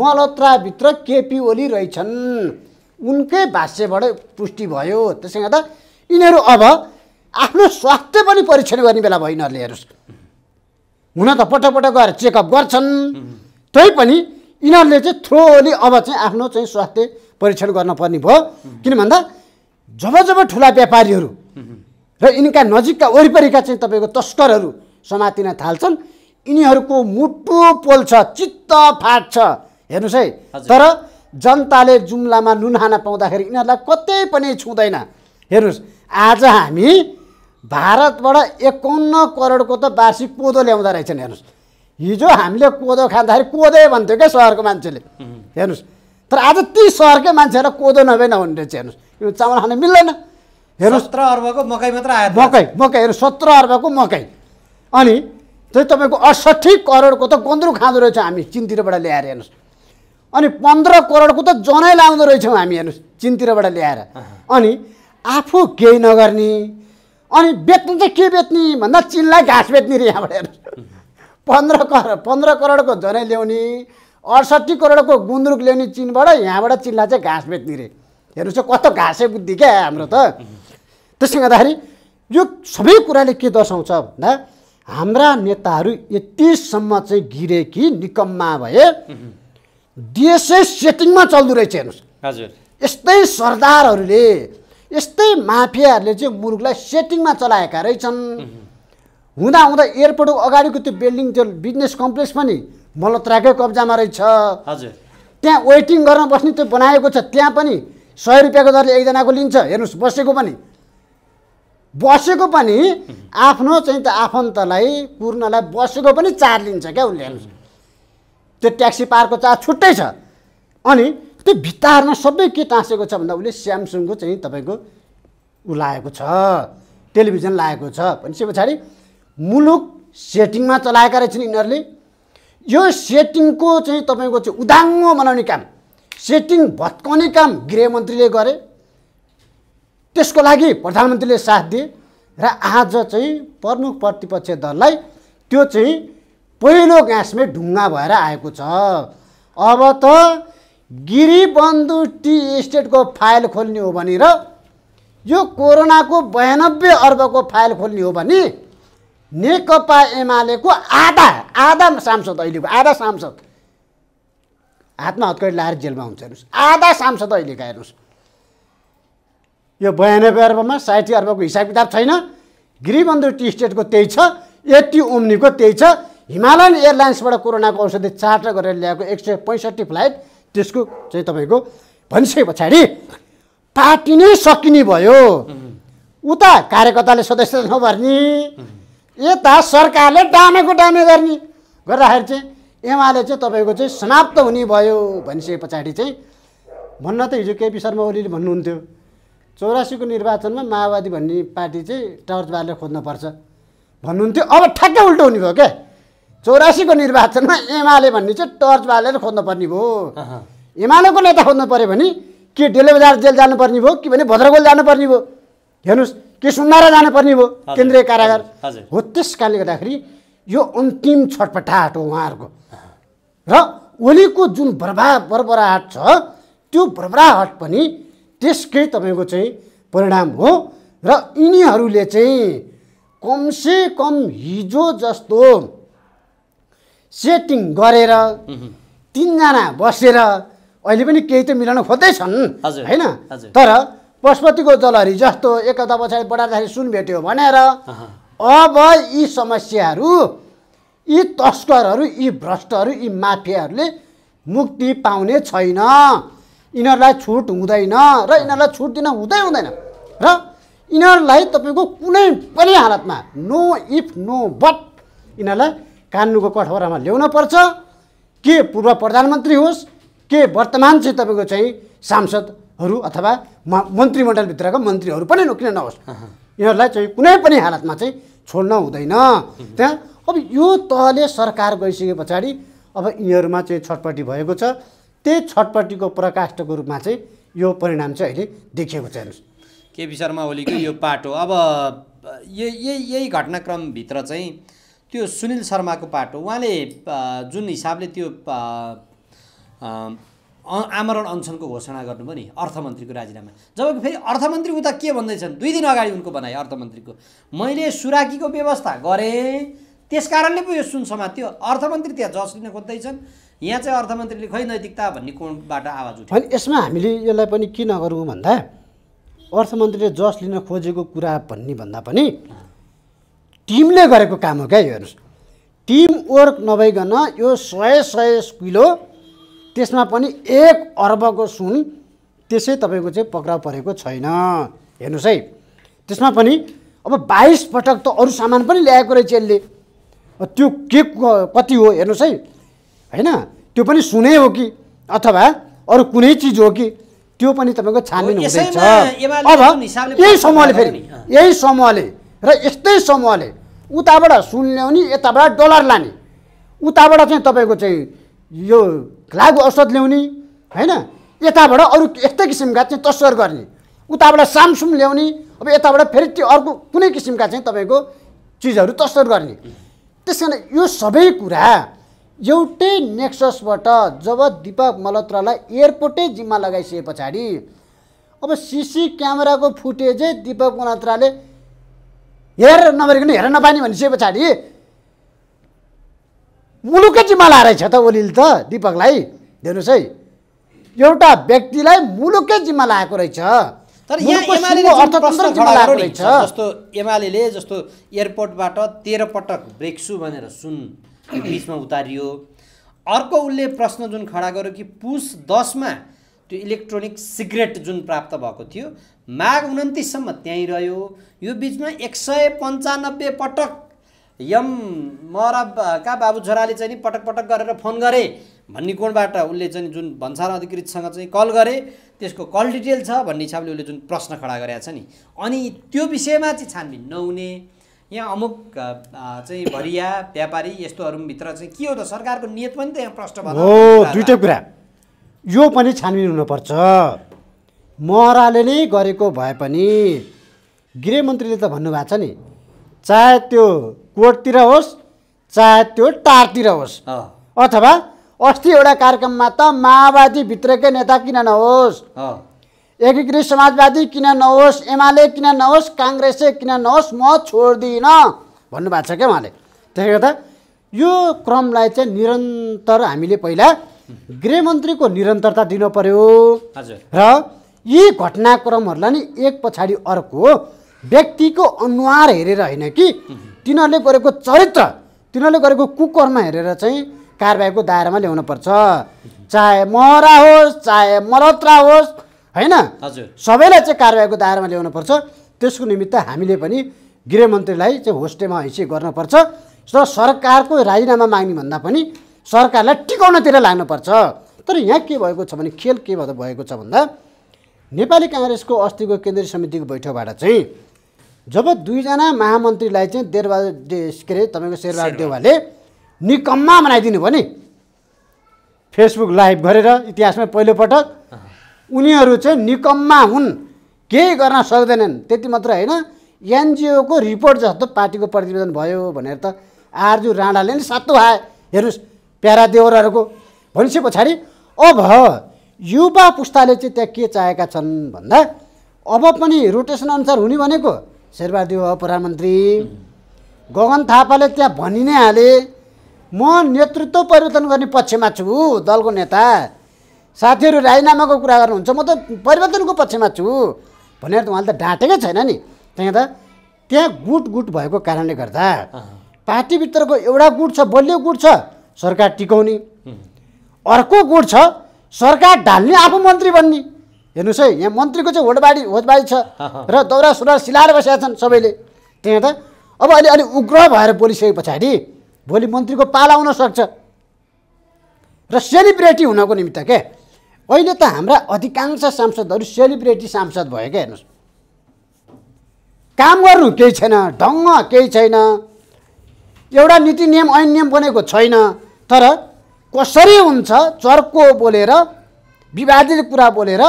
मलत्राभित्र केपी ओली रहेछन् उनकै भाष्यबाट पुष्टि भयो त्यसै गर्दा यिनीहरू अब आफ्नो स्वास्थ्य पनि परीक्षण गर्ने बेला भयो यिनीहरूले हेर्नुहोस् हुन त पटक पटक गएर चेकअप गर्छन् पनि यिनीहरूले चाहिँ थ्रो ओली अब चाहिँ आफ्नो चाहिँ स्वास्थ्य परीक्षण गर्न पर्ने भयो किन भन्दा जब जब ठुला व्यापारीहरू र यिनका नजिकका वरिपरिका चाहिँ तपाईँको तस्करहरू समातिन थाल्छन् यिनीहरूको मुटु पोल्छ चित्त फाट्छ हेर्नुहोस् है तर जनताले जुम्लामा नुन पाउँदाखेरि यिनीहरूलाई कतै पनि छुँदैन हेर्नुहोस् आज हामी भारतबाट एकाउन्न करोडको त वार्षिक कोदो ल्याउँदो रहेछन् हेर्नुहोस् हिजो हामीले कोदो खाँदाखेरि कोदै भन्थ्यो क्या सहरको मान्छेले हेर्नुहोस् तर आज ती सहरकै मान्छेहरूलाई कोदो नभए नहुने रहेछ हेर्नुहोस् यो चामल खान मिल्दैन हेर्नु सत्र अर्बको मकै मात्र आयो मकै मकै हेर्नु सत्र अर्बको मकै अनि त्यो तपाईँको अडसट्ठी करोडको त गन्द्रु खाँदो रहेछौँ हामी चिनतिरबाट ल्याएर हेर्नुहोस् अनि पन्ध्र करोडको त जनै लाउँदो रहेछौँ हामी हेर्नुहोस् चिनतिरबाट ल्याएर अनि आफू केही नगर्ने अनि बेच्नु चाहिँ के बेच्ने भन्दा चिनलाई घाँस बेच्ने रे यहाँबाट हेर्नुहोस् पन्ध्र करोड पन्ध्र करोडको जनै ल्याउने अडसट्ठी करोडको गुन्द्रुक ल्याउने चिनबाट यहाँबाट चिनलाई चाहिँ घाँस बेच्ने रे हेर्नुहोस् कस्तो घाँसे बुद्धि क्या हाम्रो त त्यसले गर्दाखेरि यो सबै कुराले के दर्शाउँछ भन्दा हाम्रा नेताहरू यतिसम्म चाहिँ गिरे कि निकममा भए देशै सेटिङमा चल्दो रहेछ हेर्नुहोस् हजुर यस्तै सरदारहरूले यस्तै माफियाहरूले चाहिँ मुलुकलाई सेटिङमा चलाएका रहेछन् हुँदा हुँदा एयरपोर्टको अगाडिको त्यो बिल्डिङ त्यो बिजनेस कम्प्लेक्स पनि मलत्राकै कब्जामा रहेछ हजुर त्यहाँ वेटिङ गर्न बस्ने त्यो बनाएको छ त्यहाँ पनि सय रुपियाँको दरले एकजनाको लिन्छ हेर्नुहोस् बसेको पनि बसेको पनि आफ्नो चाहिँ त आफन्तलाई कुर्नलाई बसेको पनि चार लिन्छ क्या उसले हेर्नुहोस् त्यो ट्याक्सी पार्कको चार्ज छुट्टै छ अनि त्यो भित्ताहरूमा सबै के टाँसेको छ भन्दा उसले स्यामसुङको चाहिँ तपाईँको ऊ लागेको छ टेलिभिजन लागेको छ भनेपछि पछाडि मुलुक सेटिङमा चलाएका रहेछन् यिनीहरूले यो सेटिङको चाहिँ तपाईँको चाहिँ उदाङ्गो बनाउने काम सेटिङ भत्काउने काम गृहमन्त्रीले गरे त्यसको लागि प्रधानमन्त्रीले साथ दिए र आज चाहिँ प्रमुख प्रतिपक्ष दललाई त्यो चाहिँ पहिलो ग्यासमै ढुङ्गा भएर आएको छ अब त गिरिबन्धु टी इस्टेटको फाइल खोल्ने हो भनेर यो कोरोनाको बयानब्बे अर्बको फाइल खोल्ने हो भने नेकपा एमालेको आधा आधा सांसद अहिलेको आधा सांसद हातमा हत्कडी लाएर जेलमा हुन्छ हेर्नुहोस् आधा सांसद अहिलेका हेर्नुहोस् यो बयानब्बे अर्बमा साठी अर्बको हिसाब किताब छैन गिरिबन्धु टी स्टेटको त्यही छ यति उम्नीको त्यही छ हिमालयन एयरलाइन्सबाट कोरोनाको औषधि चार्टर गरेर ल्याएको एक सय पैँसठी फ्लाइट त्यसको चाहिँ तपाईँको भनिसके पछाडि पार्टी नै सकिने भयो उता कार्यकर्ताले सदस्य नभर्ने यता सरकारले डामेको डामे गर्ने गर्दाखेरि चाहिँ एमाले चाहिँ तपाईँको चाहिँ समाप्त हुने भयो भनिसके पछाडि चाहिँ भन्न त हिजो केपी शर्मा ओलीले भन्नुहुन्थ्यो चौरासीको निर्वाचनमा माओवादी भन्ने पार्टी चाहिँ टर्च बालेर खोज्नुपर्छ भन्नुहुन्थ्यो अब ठ्याक्कै उल्टो हुने भयो क्या चौरासीको निर्वाचनमा एमाले भन्ने चाहिँ टर्च बालेर खोज्नुपर्ने भयो एमालेको नेता खोज्नु पऱ्यो भने के डेलो बजार जेल जानुपर्ने भयो कि भने भद्रगोल जानुपर्ने भयो हेर्नुहोस् के सुन्दारा जानुपर्ने भयो केन्द्रीय कारागार हो त्यस कारणले गर्दाखेरि यो अन्तिम छटपटाहट हो उहाँहरूको र ओलीको जुन बर्बा बरबराहट छ त्यो बरबराहट पनि त्यसकै तपाईँको चाहिँ परिणाम हो र यिनीहरूले चाहिँ कमसे कम हिजो जस्तो सेटिङ गरेर तिनजना बसेर अहिले पनि केही त मिलाउन खोज्दैछन् होइन तर पशुपतिको जलहरी जस्तो एक हप्ता पछाडि बढार्दाखेरि सुन भेट्यो भनेर अब यी समस्याहरू यी तस्करहरू यी भ्रष्टहरू यी माफियाहरूले मुक्ति पाउने छैन यिनीहरूलाई छुट हुँदैन र यिनीहरूलाई छुट दिन हुँदै हुँदैन र यिनीहरूलाई तपाईँको कुनै पनि हालतमा नो इफ नो बट यिनीहरूलाई कानुनको कठोरामा ल्याउन पर्छ के पूर्व प्रधानमन्त्री होस् के वर्तमान चाहिँ तपाईँको चाहिँ सांसदहरू अथवा म मन्त्रीमण्डलभित्रका मन्त्रीहरू पनि किन नहोस् यिनीहरूलाई चाहिँ कुनै पनि हालतमा चाहिँ छोड्न हुँदैन त्यहाँ अब यो तहले सरकार गइसके पछाडि अब यिनीहरूमा चाहिँ छटपट्टि भएको छ त्यही छटपट्टिको प्रकाष्ठको रूपमा चाहिँ यो परिणाम चाहिँ अहिले देखिएको छ हेर्नुहोस् केपी शर्मा ओलीको यो पाटो अब यही यही घटनाक्रमभित्र चाहिँ त्यो सुनिल शर्माको पाटो उहाँले जुन हिसाबले त्यो आमरण अनसनको घोषणा गर्नुभयो नि अर्थमन्त्रीको राजीनामा जबकि फेरि अर्थमन्त्री उता के भन्दैछन् दुई दिन अगाडि उनको बनाए अर्थमन्त्रीको मैले सुराकीको व्यवस्था गरेँ त्यस कारणले पो यो सुन त्यो अर्थमन्त्री त्यहाँ जस लिन खोज्दैछन् यहाँ चाहिँ अर्थमन्त्रीले खै नैतिकता भन्ने कोणबाट आवाज उठ्यो अनि यसमा हामीले यसलाई पनि के नगरौँ भन्दा अर्थमन्त्रीले जस लिन खोजेको कुरा भन्ने भन्दा पनि टिमले गरेको काम हो क्या यो हेर्नुहोस् टिम वर्क नभइकन यो सय सय किलो त्यसमा पनि एक अर्बको सुन त्यसै तपाईँको चाहिँ पक्राउ परेको छैन हेर्नुहोस् है त्यसमा पनि अब बाइस पटक त अरू सामान पनि ल्याएको रहेछ यसले त्यो के कति हो हेर्नुहोस् है होइन त्यो पनि सुनै हो कि अथवा अरू कुनै चिज हो कि त्यो पनि तपाईँको छानबिन हुँदैछ अब यही समूहले फेरि यही समूहले र यस्तै समूहले उताबाट सुन ल्याउने यताबाट डलर लाने उताबाट चाहिँ तपाईँको चाहिँ यो लागु औषध ल्याउने होइन यताबाट अरू यस्तै किसिमका चाहिँ तस्वर गर्ने उताबाट सामसुम ल्याउने अब यताबाट फेरि त्यो अर्को कुनै किसिमका चाहिँ तपाईँको चिजहरू तस्वर गर्ने त्यस कारण यो सबै कुरा एउटै नेक्ससबाट जब दिपक मल्होत्रालाई एयरपोर्टै जिम्मा लगाइसके पछाडि अब सिसी क्यामेराको फुटेजै दिपक मल्होत्राले हेरेर नभरिकन हेरेर नपानी भनिसके पछाडि मुलुकै जिम्मा छ त ओलीले त दिपकलाई हेर्नुहोस् है एउटा व्यक्तिलाई मुलुकै जिम्मा लागेको रहेछ तर यहाँ जस्तो एमाले जस्तो एयरपोर्टबाट तेह्र पटक ब्रेक्छु भनेर सुन बिचमा उतारियो अर्को उसले प्रश्न जुन खडा गर्यो कि पुस दसमा त्यो इलेक्ट्रोनिक सिगरेट जुन प्राप्त भएको थियो माघ उन्तिससम्म त्यहीँ रह्यो यो बिचमा एक सय पन्चानब्बे पटक यम म का बाबु छोराले चाहिँ नि पटक पटक गरेर फोन गरे भन्ने कोणबाट उसले चाहिँ जुन भन्सार अधिकृतसँग चाहिँ कल गरे त्यसको कल डिटेल छ भन्ने हिसाबले उसले जुन प्रश्न खडा गरेका छ नि अनि त्यो विषयमा चाहिँ छानबिन नहुने यहाँ अमुक चाहिँ भरिया व्यापारी यस्तोहरूभित्र चाहिँ के हो त सरकारको नियत पनि त यहाँ प्रश्न हो दुइटै कुरा यो पनि छानबिन हुनुपर्छ महराले नै गरेको भए पनि गृहमन्त्रीले त भन्नुभएको छ नि चाहे त्यो कोर्टतिर होस् चाहे त्यो टारतिर होस् अथवा अस्ति एउटा कार्यक्रममा त माओवादीभित्रकै नेता किन नहोस् एकीकृत समाजवादी किन नहोस् एमाले किन नहोस् काङ्ग्रेसै किन नहोस् म छोड्दिनँ भन्नुभएको छ क्या उहाँले त्यसले गर्दा यो क्रमलाई चाहिँ निरन्तर हामीले पहिला गृहमन्त्रीको निरन्तरता दिनु पर्यो र यी घटनाक्रमहरूलाई नि एक पछाडि अर्को व्यक्तिको अनुहार हेरेर होइन कि तिनीहरूले गरेको चरित्र तिनीहरूले गरेको कुकर्म हेरेर चाहिँ कारवाहीको दायरामा ल्याउनु पर्छ चाहे महरा होस् चाहे मलत्रा होस् होइन सबैलाई चाहिँ कारवाहीको दायरामा ल्याउनु पर्छ त्यसको निमित्त हामीले पनि गृहमन्त्रीलाई चाहिँ होस्टेमा हैसियत गर्नुपर्छ र सरकारको राजीनामा भन्दा पनि सरकारलाई टिकाउनतिर लाग्नुपर्छ तर यहाँ के भएको छ भने खेल के भएको छ भन्दा नेपाली काङ्ग्रेसको अस्तिको केन्द्रीय समितिको बैठकबाट चाहिँ जब दुईजना महामन्त्रीलाई चाहिँ देरबहादुर के अरे तपाईँको शेरबहादुर देवालले निकम्मा बनाइदिनु भयो नि फेसबुक लाइभ गरेर इतिहासमा पहिलोपटक उनीहरू चाहिँ निकम्मा हुन् केही गर्न सक्दैनन् त्यति मात्र होइन एनजिओको रिपोर्ट जस्तो पार्टीको प्रतिवेदन भयो भनेर त आरजु राणाले नि सातो आए हेर्नुहोस् प्यारा देवरहरूको भनिसके पछाडि अब युवा पुस्ताले चाहिँ त्यहाँ के चाहेका छन् भन्दा अब पनि रोटेसन अनुसार हुने भनेको शेरबहादुर हो प्रधानमन्त्री गगन थापाले त्यहाँ भनि नै हाले म नेतृत्व परिवर्तन गर्ने पक्षमा छु दलको नेता साथीहरू राजीनामाको कुरा गर्नुहुन्छ म त परिवर्तनको पक्षमा छु भनेर त उहाँले त डाँटेकै छैन नि त्यहाँ त त्यहाँ गुट गुट भएको कारणले गर्दा पार्टीभित्रको एउटा गुट छ बलियो गुट छ सरकार टिकाउने अर्को गुट छ सरकार ढाल्ने आफू मन्त्री बन्ने हेर्नुहोस् है यहाँ मन्त्रीको चाहिँ होटबाडी होजबाडी छ र दौरा सुरुवाल सिलाएर बसेका छन् सबैले त्यहाँ त अब अहिले अलिक उग्र भएर बोलिसके पछाडि भोलि मन्त्रीको पाला आउन सक्छ र सेलिब्रेटी हुनको निमित्त के अहिले त हाम्रा अधिकांश सांसदहरू सेलिब्रेटी सांसद भयो क्या हेर्नुहोस् काम गर्नु केही छैन ढङ्ग केही छैन एउटा नीति नियम ऐन नियम बनेको छैन तर कसरी हुन्छ चर्को बोलेर विवादित कुरा बोलेर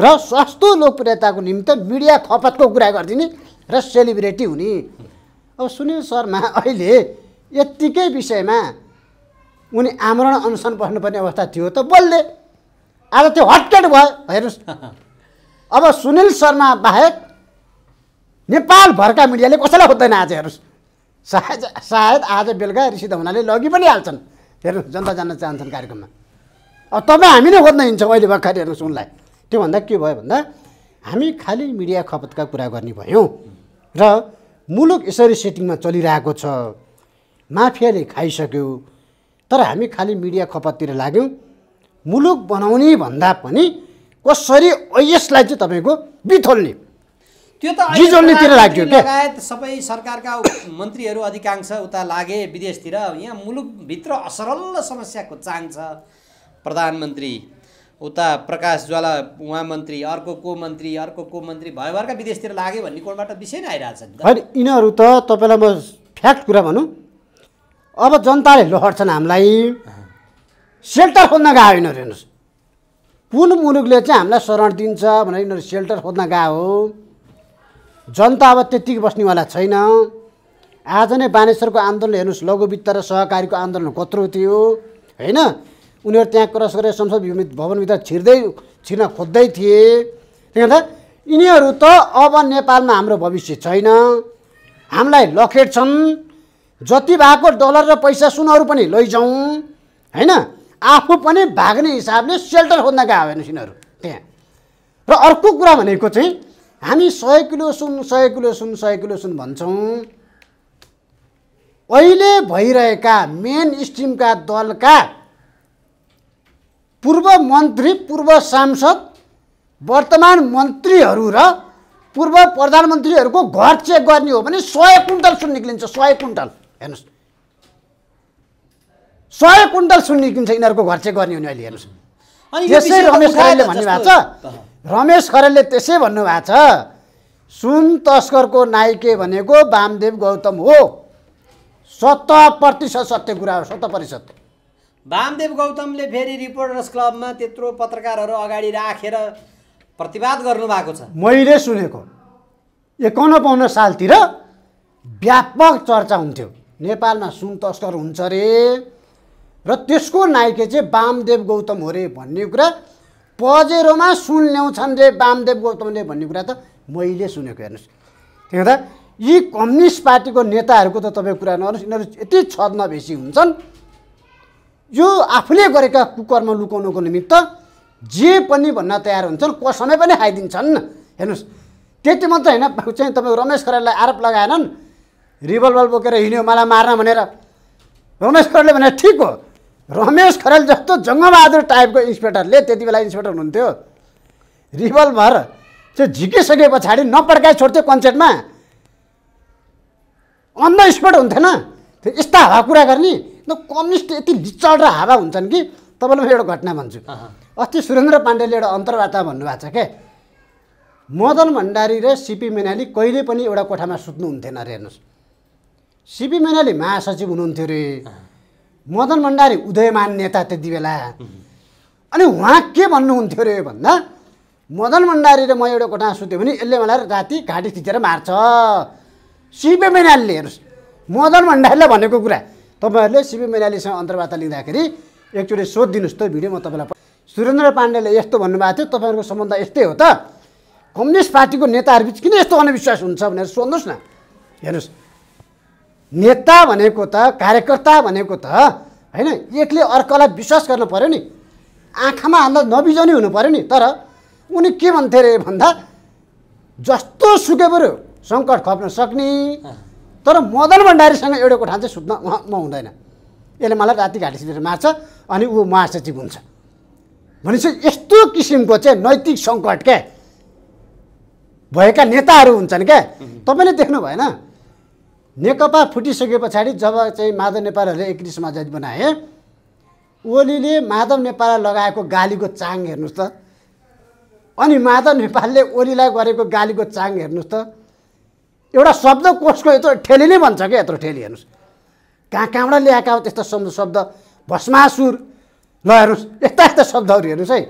र सस्तो लोकप्रियताको निम्ति मिडिया खपतको कुरा गरिदिने र सेलिब्रेटी हुने अब सुनिल शर्मा अहिले यत्तिकै विषयमा उनी आमरण अनुसरण बस्नुपर्ने अवस्था थियो त बोल्दै आज त्यो हटकेट भयो हेर्नुहोस् अब सुनिल शर्मा बाहेक नेपालभरका मिडियाले कसैलाई खोज्दैन आज हेर्नुहोस् सायद सायद आज बेलुका ऋषि धमनाले लगि पनि हाल्छन् हेर्नुहोस् जनता जान्न चाहन्छन् कार्यक्रममा अब तपाईँ हामी नै खोज्न हिँड्छौँ अहिले भर्खर हेर्नुहोस् उनलाई त्योभन्दा के भयो भन्दा हामी खालि मिडिया खपतका कुरा गर्ने भयौँ र मुलुक यसरी सेटिङमा चलिरहेको छ माफियाले खाइसक्यो तर हामी खालि मिडिया खपततिर लाग्यौँ मुलुक बनाउने भन्दा पनि कसरी यसलाई चाहिँ तपाईँको बिथोल्ने त्यो त जिजोल्नेतिर लाग्यो लगायत सबै सरकारका मन्त्रीहरू अधिकांश उता लागे विदेशतिर यहाँ मुलुकभित्र असरल समस्याको चाङ छ प्रधानमन्त्री उता प्रकाश ज्वाला उहाँ मन्त्री अर्को को मन्त्री अर्को को मन्त्री भयो भयभरका विदेशतिर लाग्यो भन्ने कोणबाट विषय नै आइरहेको छ होइन यिनीहरू त तपाईँलाई म फ्याक्ट कुरा भनौँ अब जनताले लहर्छन् हामीलाई सेल्टर खोज्न गयो यिनीहरू हेर्नुहोस् कुन मुलुकले चाहिँ हामीलाई शरण दिन्छ भनेर यिनीहरू सेल्टर खोज्न गयो हो जनता अब त्यत्तिकै बस्नेवाला छैन आज नै बानेश्वरको आन्दोलन हेर्नुहोस् लघुवित्त र सहकारीको आन्दोलन कत्रो थियो होइन उनीहरू त्यहाँ क्रस गरेर संसद भवनभित्र छिर्दै छिर्न खोज्दै थिए त्यही कारण यिनीहरू त अब नेपालमा हाम्रो भविष्य छैन हामीलाई लखेट्छन् जति भएको डलर र पैसा सुनहरू पनि लैजाउँ होइन आफू पनि भाग्ने हिसाबले सेल्टर खोज्न गएको होइन यिनीहरू त्यहाँ र अर्को कुरा भनेको चाहिँ हामी सय किलो सुन सय किलो सुन सय किलो सुन भन्छौँ अहिले भइरहेका मेन स्ट्रिमका दलका पूर्व मन्त्री पूर्व सांसद वर्तमान मन्त्रीहरू र पूर्व प्रधानमन्त्रीहरूको घर चेक गर्ने हो भने सय कुन्टल सुन निक्लिन्छ सय कुन्टल हेर्नुहोस् सय कुन्टल सुन निक्लिन्छ यिनीहरूको घर चेक गर्ने हो भने अहिले हेर्नुहोस् त्यसै रमेश खरेलले भन्नुभएको छ रमेश खरेलले त्यसै भन्नुभएको छ सुन तस्करको नायिके भनेको वामदेव गौतम हो सत्त प्रतिशत सत्य कुरा हो सत्त प्रतिशत वामदेव गौतमले फेरि रिपोर्टर्स क्लबमा त्यत्रो पत्रकारहरू अगाडि राखेर प्रतिवाद गर्नुभएको छ मैले सुनेको एकाउन्न पाउन्न सालतिर व्यापक चर्चा हुन्थ्यो नेपालमा सुन तस्कर हुन्छ रे र त्यसको नायके चाहिँ वामदेव गौतम हो रे भन्ने कुरा पजेरोमा सुन ल्याउँछन् रे वामदेव गौतमले भन्ने कुरा त मैले सुनेको हेर्नुहोस् त्यही हुँदा यी कम्युनिस्ट पार्टीको नेताहरूको त तपाईँ कुरा नगर्नुहोस् यिनीहरू यति छदमा बेसी हुन्छन् यो आफूले गरेका कुकर्म लुकाउनुको निमित्त जे पनि भन्न तयार हुन्छन् कसमै पनि खाइदिन्छन् हेर्नुहोस् त्यति मात्रै होइन चाहिँ तपाईँ रमेश खरेललाई आरोप लगाएनन् रिभल्भर बोकेर हिँड्यो मलाई मार्न भनेर रमेश खरेलले भने ठिक हो रमेश खरेल जस्तो जङ्गबहादुर टाइपको इन्सपेक्टरले त्यति बेला इन्सपेक्टर हुनुहुन्थ्यो रिभल्भर चाहिँ झिकिसके पछाडि नपड्काइ छोड्थ्यो कन्सेटमा अन्ध स्पोर्ट हुन्थेन त्यो यस्ता हावा कुरा गर्ने न कम्युनिस्ट यति लिचड र हावा हुन्छन् कि तपाईँलाई म एउटा घटना भन्छु अस्ति सुरेन्द्र पाण्डेले एउटा अन्तर्वार्ता भन्नुभएको छ क्या मदन भण्डारी र सिपी मेनाली कहिले पनि एउटा कोठामा सुत्नुहुन्थेन अरे हेर्नुहोस् सिपी मेनाली महासचिव हुनुहुन्थ्यो अरे मदन भण्डारी उदयमान नेता त्यति बेला अनि उहाँ के भन्नुहुन्थ्यो अरे भन्दा मदन भण्डारी र म एउटा कोठामा सुत्यो भने यसले मलाई राति घाँटी थिचेर मार्छ सिपी मेनालीले हेर्नुहोस् मदन भण्डारीले भनेको कुरा तपाईँहरूले सिपी मैनालीसँग अन्तर्वार्ता लिँदाखेरि एकचोटि सोधिदिनुहोस् त भिडियो म तपाईँलाई सुरेन्द्र पाण्डेले यस्तो भन्नुभएको थियो तपाईँहरूको सम्बन्ध यस्तै हो त कम्युनिस्ट पार्टीको नेताहरूबिच किन यस्तो अन्धविश्वास हुन्छ भनेर सोध्नुहोस् न हेर्नुहोस् नेता भनेको त कार्यकर्ता भनेको त होइन एकले अर्कालाई विश्वास गर्नु पऱ्यो नि आँखामा हाल्दा नबिजनी हुनु पऱ्यो नि तर उनी के भन्थे अरे भन्दा जस्तो सुके पऱ्यो सङ्कट खप्न सक्ने तर मदन भण्डारीसँग एउटा कोठा चाहिँ सुत्न उहाँ म हुँदैन यसले मलाई राति घाटीसित मार्छ अनि ऊ महासचिव हुन्छ भनेपछि यस्तो किसिमको चाहिँ नैतिक सङ्कट क्या भएका नेताहरू हुन्छन् क्या तपाईँले देख्नु भएन नेकपा फुटिसके पछाडि जब चाहिँ माधव नेपालहरूले एकी समाजवादी बनाए ओलीले माधव नेपाल लगाएको गालीको चाङ हेर्नुहोस् त अनि माधव नेपालले ओलीलाई गरेको गालीको चाङ हेर्नुहोस् त एउटा शब्द शब्दकोशको यत्रो ठेली नै भन्छ क्या यत्रो ठेली हेर्नुहोस् कहाँ कहाँबाट ल्याएका हो त्यस्तो शब्द शब्द भस्मासुर ल हेर्नुहोस् यस्ता यस्ता शब्दहरू हेर्नुहोस् है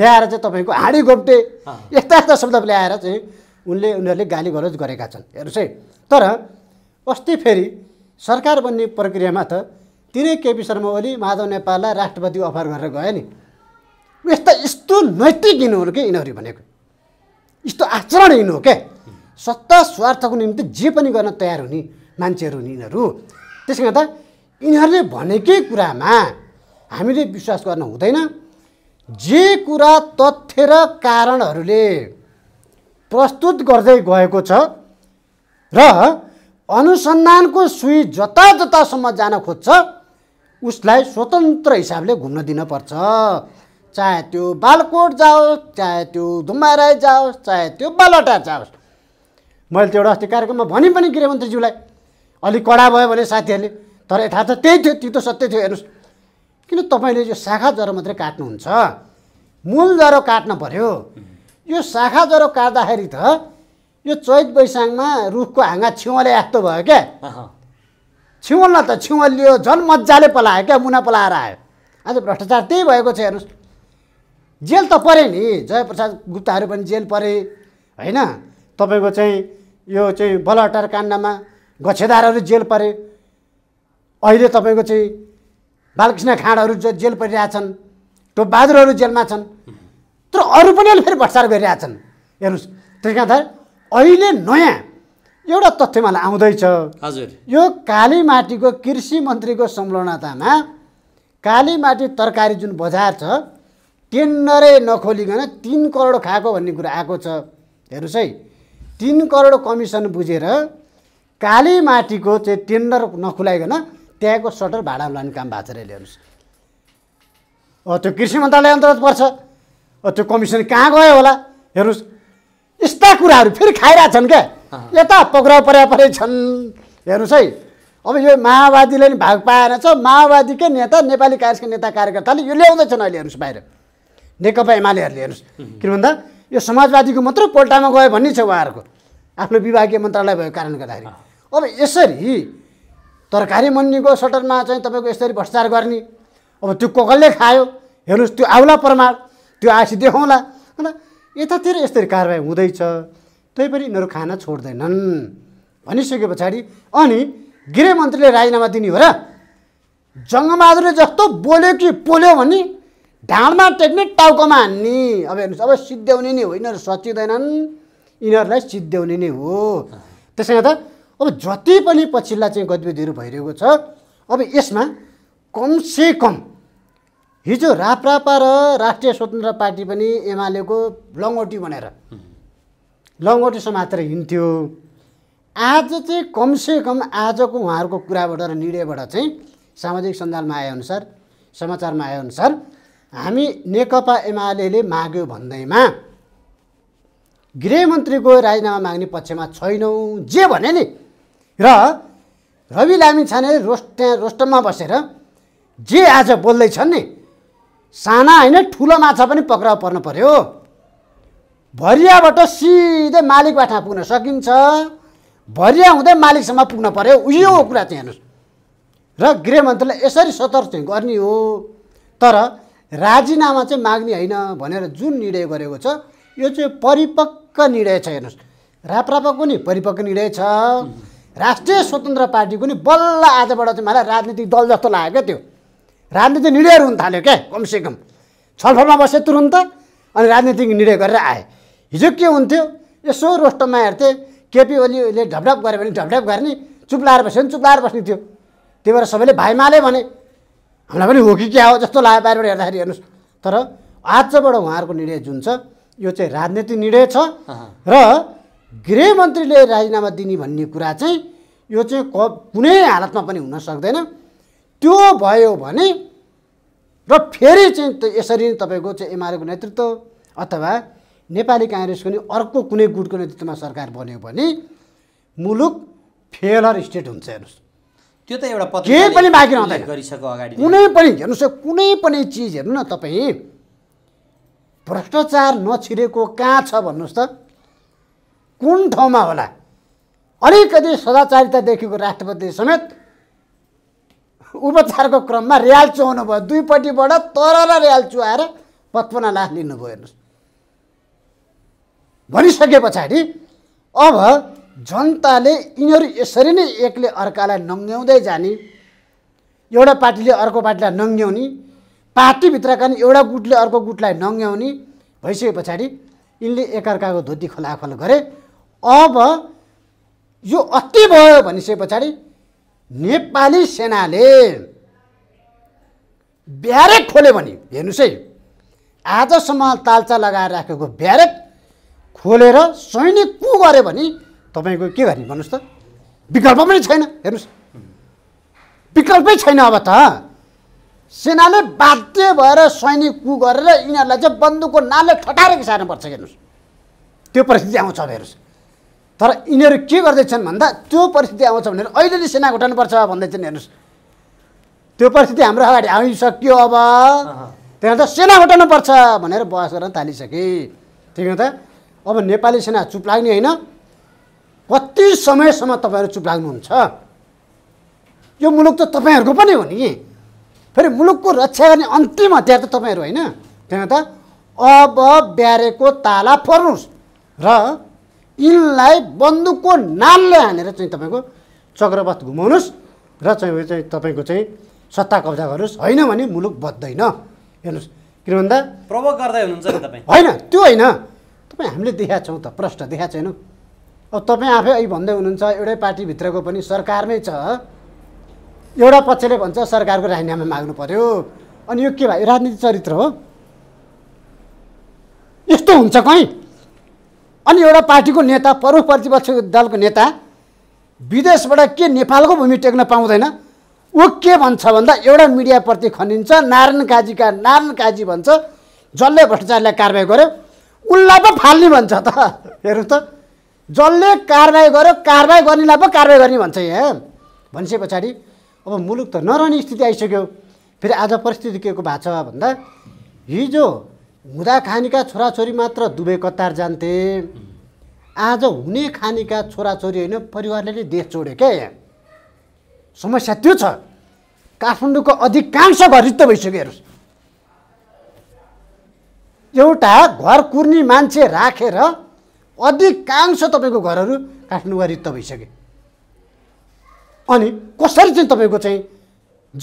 ल्याएर चाहिँ तपाईँको हाँडी गोप्टे यस्ता यस्ता शब्द ल्याएर चाहिँ उनले उनीहरूले गाली गलोज गरेका छन् हेर्नुहोस् है तर अस्ति फेरि सरकार बन्ने प्रक्रियामा त तिनै केपी शर्मा ओली माधव नेपाललाई राष्ट्रपति अफर गरेर गयो नि यस्ता यस्तो नैतिक यिनीहरू के यिनीहरू भनेको यस्तो आचरण हिँड्नु हो क्या सत्ता स्वार्थको निम्ति जे पनि गर्न तयार हुने मान्छेहरू हुन् यिनीहरू त्यसले गर्दा यिनीहरूले भनेकै कुरामा हामीले विश्वास गर्न हुँदैन जे कुरा तथ्य र कारणहरूले प्रस्तुत गर्दै गएको छ र अनुसन्धानको सुई जता जतासम्म जान खोज्छ उसलाई स्वतन्त्र हिसाबले घुम्न दिनपर्छ चाहे त्यो बालकोट जाओस् चाहे त्यो धुमाराई जाओस् चाहे त्यो बालटा जाओस् मैले त्यो एउटा अस्ति कार्यक्रममा भने पनि गृहमन्त्रीज्यूलाई अलिक कडा भयो भने साथीहरूले तर यथार्थ त्यही थियो त्यो त सत्य थियो हेर्नुहोस् किन तपाईँले यो शाखा जरो मात्रै काट्नुहुन्छ मूल जरो काट्न पऱ्यो यो शाखा जरो काट्दाखेरि त यो चैत वैशाखमा रुखको हाँगा छिउले यस्तो भयो क्या छिउल न त लियो झन् मजाले पलायो क्या मुना पलाएर आयो आज भ्रष्टाचार त्यही भएको छ हेर्नुहोस् जेल त परे नि जयप्रसाद गुप्ताहरू पनि जेल परे होइन तपाईँको चाहिँ यो चाहिँ बलहटार काण्डमा गछेदारहरू जेल परे अहिले तपाईँको चाहिँ बालकृष्ण खाँडहरू जेल परिरहेछन् टोपबहादुरहरू जेलमा छन् तर अरू पनि अहिले फेरि भट्सार गरिरहेछन् हेर्नुहोस् त्यस कारण अहिले नयाँ एउटा तथ्य मलाई आउँदैछ हजुर यो काली माटीको कृषि मन्त्रीको संलग्नतामा काली माटी तरकारी जुन बजार छ टेन्डरै नखोलिकन तिन करोड खाएको भन्ने कुरा आएको छ हेर्नुहोस् है तिन करोड कमिसन बुझेर काली माटीको चाहिँ टेन्डर नखुलाइकन त्यहाँको सटर भाडामा लाने काम भएको छ हेर्नुहोस् ल्याउनुहोस् त्यो कृषि मन्त्रालय अन्तर्गत पर्छ त्यो कमिसन कहाँ गयो होला हेर्नुहोस् यस्ता कुराहरू फेरि खाइरहेछन् क्या यता पक्राउ परे परे छन् हेर्नुहोस् है अब यो माओवादीले पनि भाग पाएन छ माओवादीकै नेता नेपाली काङ्ग्रेसका नेता कार्यकर्ताले यो ल्याउँदैछन् अहिले हेर्नुहोस् बाहिर नेकपा एमालेहरूले हेर्नुहोस् किन भन्दा यो समाजवादीको मात्रै पोल्टामा गयो भन्ने छ उहाँहरूको आफ्नो विभागीय मन्त्रालय भएको कारणले गर्दाखेरि अब यसरी तरकारी मन्डीको सटरमा चाहिँ तपाईँको यसरी भ्रष्टाचार गर्ने अब त्यो कोकलले खायो हेर्नुहोस् त्यो आउला प्रमाण त्यो आसी देखाउँला होइन यतातिर यसरी कारवाही हुँदैछ तैपनि यिनीहरू खाना छोड्दैनन् भनिसके पछाडि अनि गृहमन्त्रीले राजीनामा दिने हो र जङ्गबहादुरले जस्तो बोल्यो कि पोल्यो भने ढाँडमा टेक्ने टाउकोमा हान्ने अब हेर्नुहोस् अब सिद्ध्याउने नै हो यिनीहरू सचिँदैनन् यिनीहरूलाई सिद्ध्याउने नै हो त्यसै गर्दा अब जति पनि पछिल्ला चाहिँ गतिविधिहरू भइरहेको छ अब यसमा कमसे कम हिजो राप्रापा र राष्ट्रिय स्वतन्त्र पार्टी पनि एमालेको लङ्गोटी बनेर लङ्गोटी मात्र हिँड्थ्यो आज चाहिँ कमसे कम आजको उहाँहरूको कुराबाट र निर्णयबाट चाहिँ सामाजिक सञ्जालमा आएअनुसार समाचारमा आएअनुसार हामी नेकपा एमाले माग्यो भन्दैमा गृहमन्त्रीको राजीनामा माग्ने पक्षमा छैनौँ जे भने नि र रवि लामी छाने रोस्ट रोस्टममा बसेर जे आज बोल्दैछन् नि साना होइन ठुलो माछा पनि पक्राउ पर्नु पर्यो भरियाबाट सिधै मालिकबाट पुग्न सकिन्छ भरिया हुँदै मालिकसम्म पुग्न पर्यो उयो कुरा चाहिँ हेर्नुहोस् र गृहमन्त्रीलाई यसरी सतर्क गर्ने हो तर राजीनामा चाहिँ माग्ने होइन भनेर जुन निर्णय गरेको छ यो चाहिँ परिपक्व निर्णय छ हेर्नुहोस् राप्रपाको पनि परिपक्व निर्णय छ राष्ट्रिय स्वतन्त्र पार्टीको नि बल्ल आजबाट चाहिँ मलाई राजनीतिक दल जस्तो लाग्यो क्या त्यो राजनीतिक निर्णयहरू हुन थाल्यो क्या कमसेकम छलफलमा बसे तुरुन्त अनि राजनीतिक निर्णय गरेर आए हिजो के हुन्थ्यो यसो रोस्टममा हेर्थे केपी ओलीले ढपढप गऱ्यो भने ढपढप गर्ने चुप बस्यो भने चुप्लाएर बस्ने थियो त्यही भएर सबैले भाइमाले भने हामीलाई पनि हो कि क्या हो जस्तो लाग्यो बाहिरबाट हेर्दाखेरि हेर्नुहोस् तर आजबाट उहाँहरूको निर्णय जुन छ यो चाहिँ राजनीतिक निर्णय छ र गृहमन्त्रीले राजीनामा दिने भन्ने कुरा चाहिँ यो चाहिँ क कुनै हालतमा पनि हुन सक्दैन त्यो भयो भने र फेरि चाहिँ यसरी नै तपाईँको चाहिँ एमआरएको नेतृत्व अथवा नेपाली काङ्ग्रेसको नि अर्को कुनै गुटको नेतृत्वमा सरकार बन्यो भने मुलुक फेलर स्टेट हुन्छ हेर्नुहोस् त्यो त एउटा जे पनि बाँकी रहँदैन गरिसक्यो अगाडि कुनै पनि हेर्नुहोस् कुनै पनि चिज हेर्नु न तपाईँ भ्रष्टाचार नछिरेको कहाँ छ भन्नुहोस् त कुन ठाउँमा होला अलिकति सदाचारिता देखेको राष्ट्रपति समेत उपचारको क्रममा रियाल चुहाउनु भयो दुईपट्टिबाट तर र रियाल चुहाएर पत्पना लाख लिनुभयो हेर्नुहोस् भनिसके पछाडि अब जनताले यिनीहरू यसरी नै एकले अर्कालाई नङ्ग्याउँदै जाने एउटा पार्टीले अर्को पार्टीलाई नङ्ग्याउने पार्टीभित्रका नि एउटा गुटले अर्को गुटलाई नङ्ग्याउने भइसके पछाडि यिनले एकअर्काको धोती खोलाखोल गरे अब यो अति भयो भनिसके पछाडि नेपाली सेनाले ब्यारेक खोल्यो भने हेर्नुहोस् है आजसम्म तालचा लगाएर राखेको ब्यारेक खोलेर सैनिक कु गर्यो भने तपाईँको के गर्ने भन्नुहोस् त विकल्प पनि छैन हेर्नुहोस् विकल्पै छैन अब त सेनाले बाध्य भएर सैनिक कु गरेर यिनीहरूलाई चाहिँ बन्दुकको नाले ठटाएर घिसार्नुपर्छ हेर्नुहोस् त्यो परिस्थिति आउँछ अब हेर्नुहोस् तर यिनीहरू के गर्दैछन् भन्दा त्यो परिस्थिति आउँछ भनेर अहिले नै सेना घटाउनुपर्छ भन्दैछन् हेर्नुहोस् त्यो परिस्थिति हाम्रो अगाडि आइसक्यो अब त्यहाँ त सेना घटाउनुपर्छ भनेर बहस गर्न थालिसके ठिक त अब नेपाली सेना चुप लाग्ने होइन कति समयसम्म तपाईँहरू चुप लाग्नुहुन्छ यो मुलुक त तपाईँहरूको पनि हो नि फेरि मुलुकको रक्षा गर्ने अन्तिम हतियार त तपाईँहरू होइन त्यहाँ त अब ब्यारेको ताला फर्नुहोस् र यिनलाई बन्दुकको नालले हानेर चाहिँ तपाईँको चक्रवात घुमाउनुहोस् र चाहिँ चाहिँ तपाईँको चाहिँ सत्ता कब्जा गर्नुहोस् होइन भने मुलुक बद्दैन हेर्नुहोस् किन भन्दा प्रभाव गर्दै हुनुहुन्छ नि तपाईँ होइन त्यो होइन तपाईँ हामीले देखाएको छौँ त प्रश्न देखाएको छैनौँ अब तपाईँ आफै अहिले भन्दै हुनुहुन्छ एउटै पार्टीभित्रको पनि सरकार नै छ एउटा पक्षले भन्छ सरकारको राजीनामा माग्नु पर्यो अनि यो के भयो राजनीति चरित्र हो यस्तो हुन्छ कहीँ अनि एउटा पार्टीको नेता प्रमुख प्रतिपक्ष दलको नेता विदेशबाट के नेपालको भूमि टेक्न पाउँदैन ऊ के भन्छ भन्दा एउटा मिडियाप्रति खनिन्छ नारायण काजीका नारायण काजी भन्छ जसले भ्रष्टाचारलाई कारवाही गर्यो उसलाई पो फाल्ने भन्छ त हेर्नु त जसले कारवाही गर्यो कारवाही गर्नेलाई पो कारवाही गर्ने भन्छ यहाँ भनिसके पछाडि अब मुलुक त नरहने स्थिति आइसक्यो फेरि आज परिस्थिति के को भएको छ भन्दा हिजो हुँदा खानेका छोराछोरी मात्र दुबई कतार जान्थे आज हुने खानेका छोराछोरी होइन परिवारले नै देश जोड्यो क्या यहाँ समस्या त्यो छ काठमाडौँको अधिकांश घर रित्त भइसक्यो हेर्नुहोस् एउटा घर कुर्ने मान्छे राखेर रा, अधिकांश तपाईँको घरहरू काठमाडौँमा रित्त भइसके अनि कसरी चाहिँ तपाईँको चाहिँ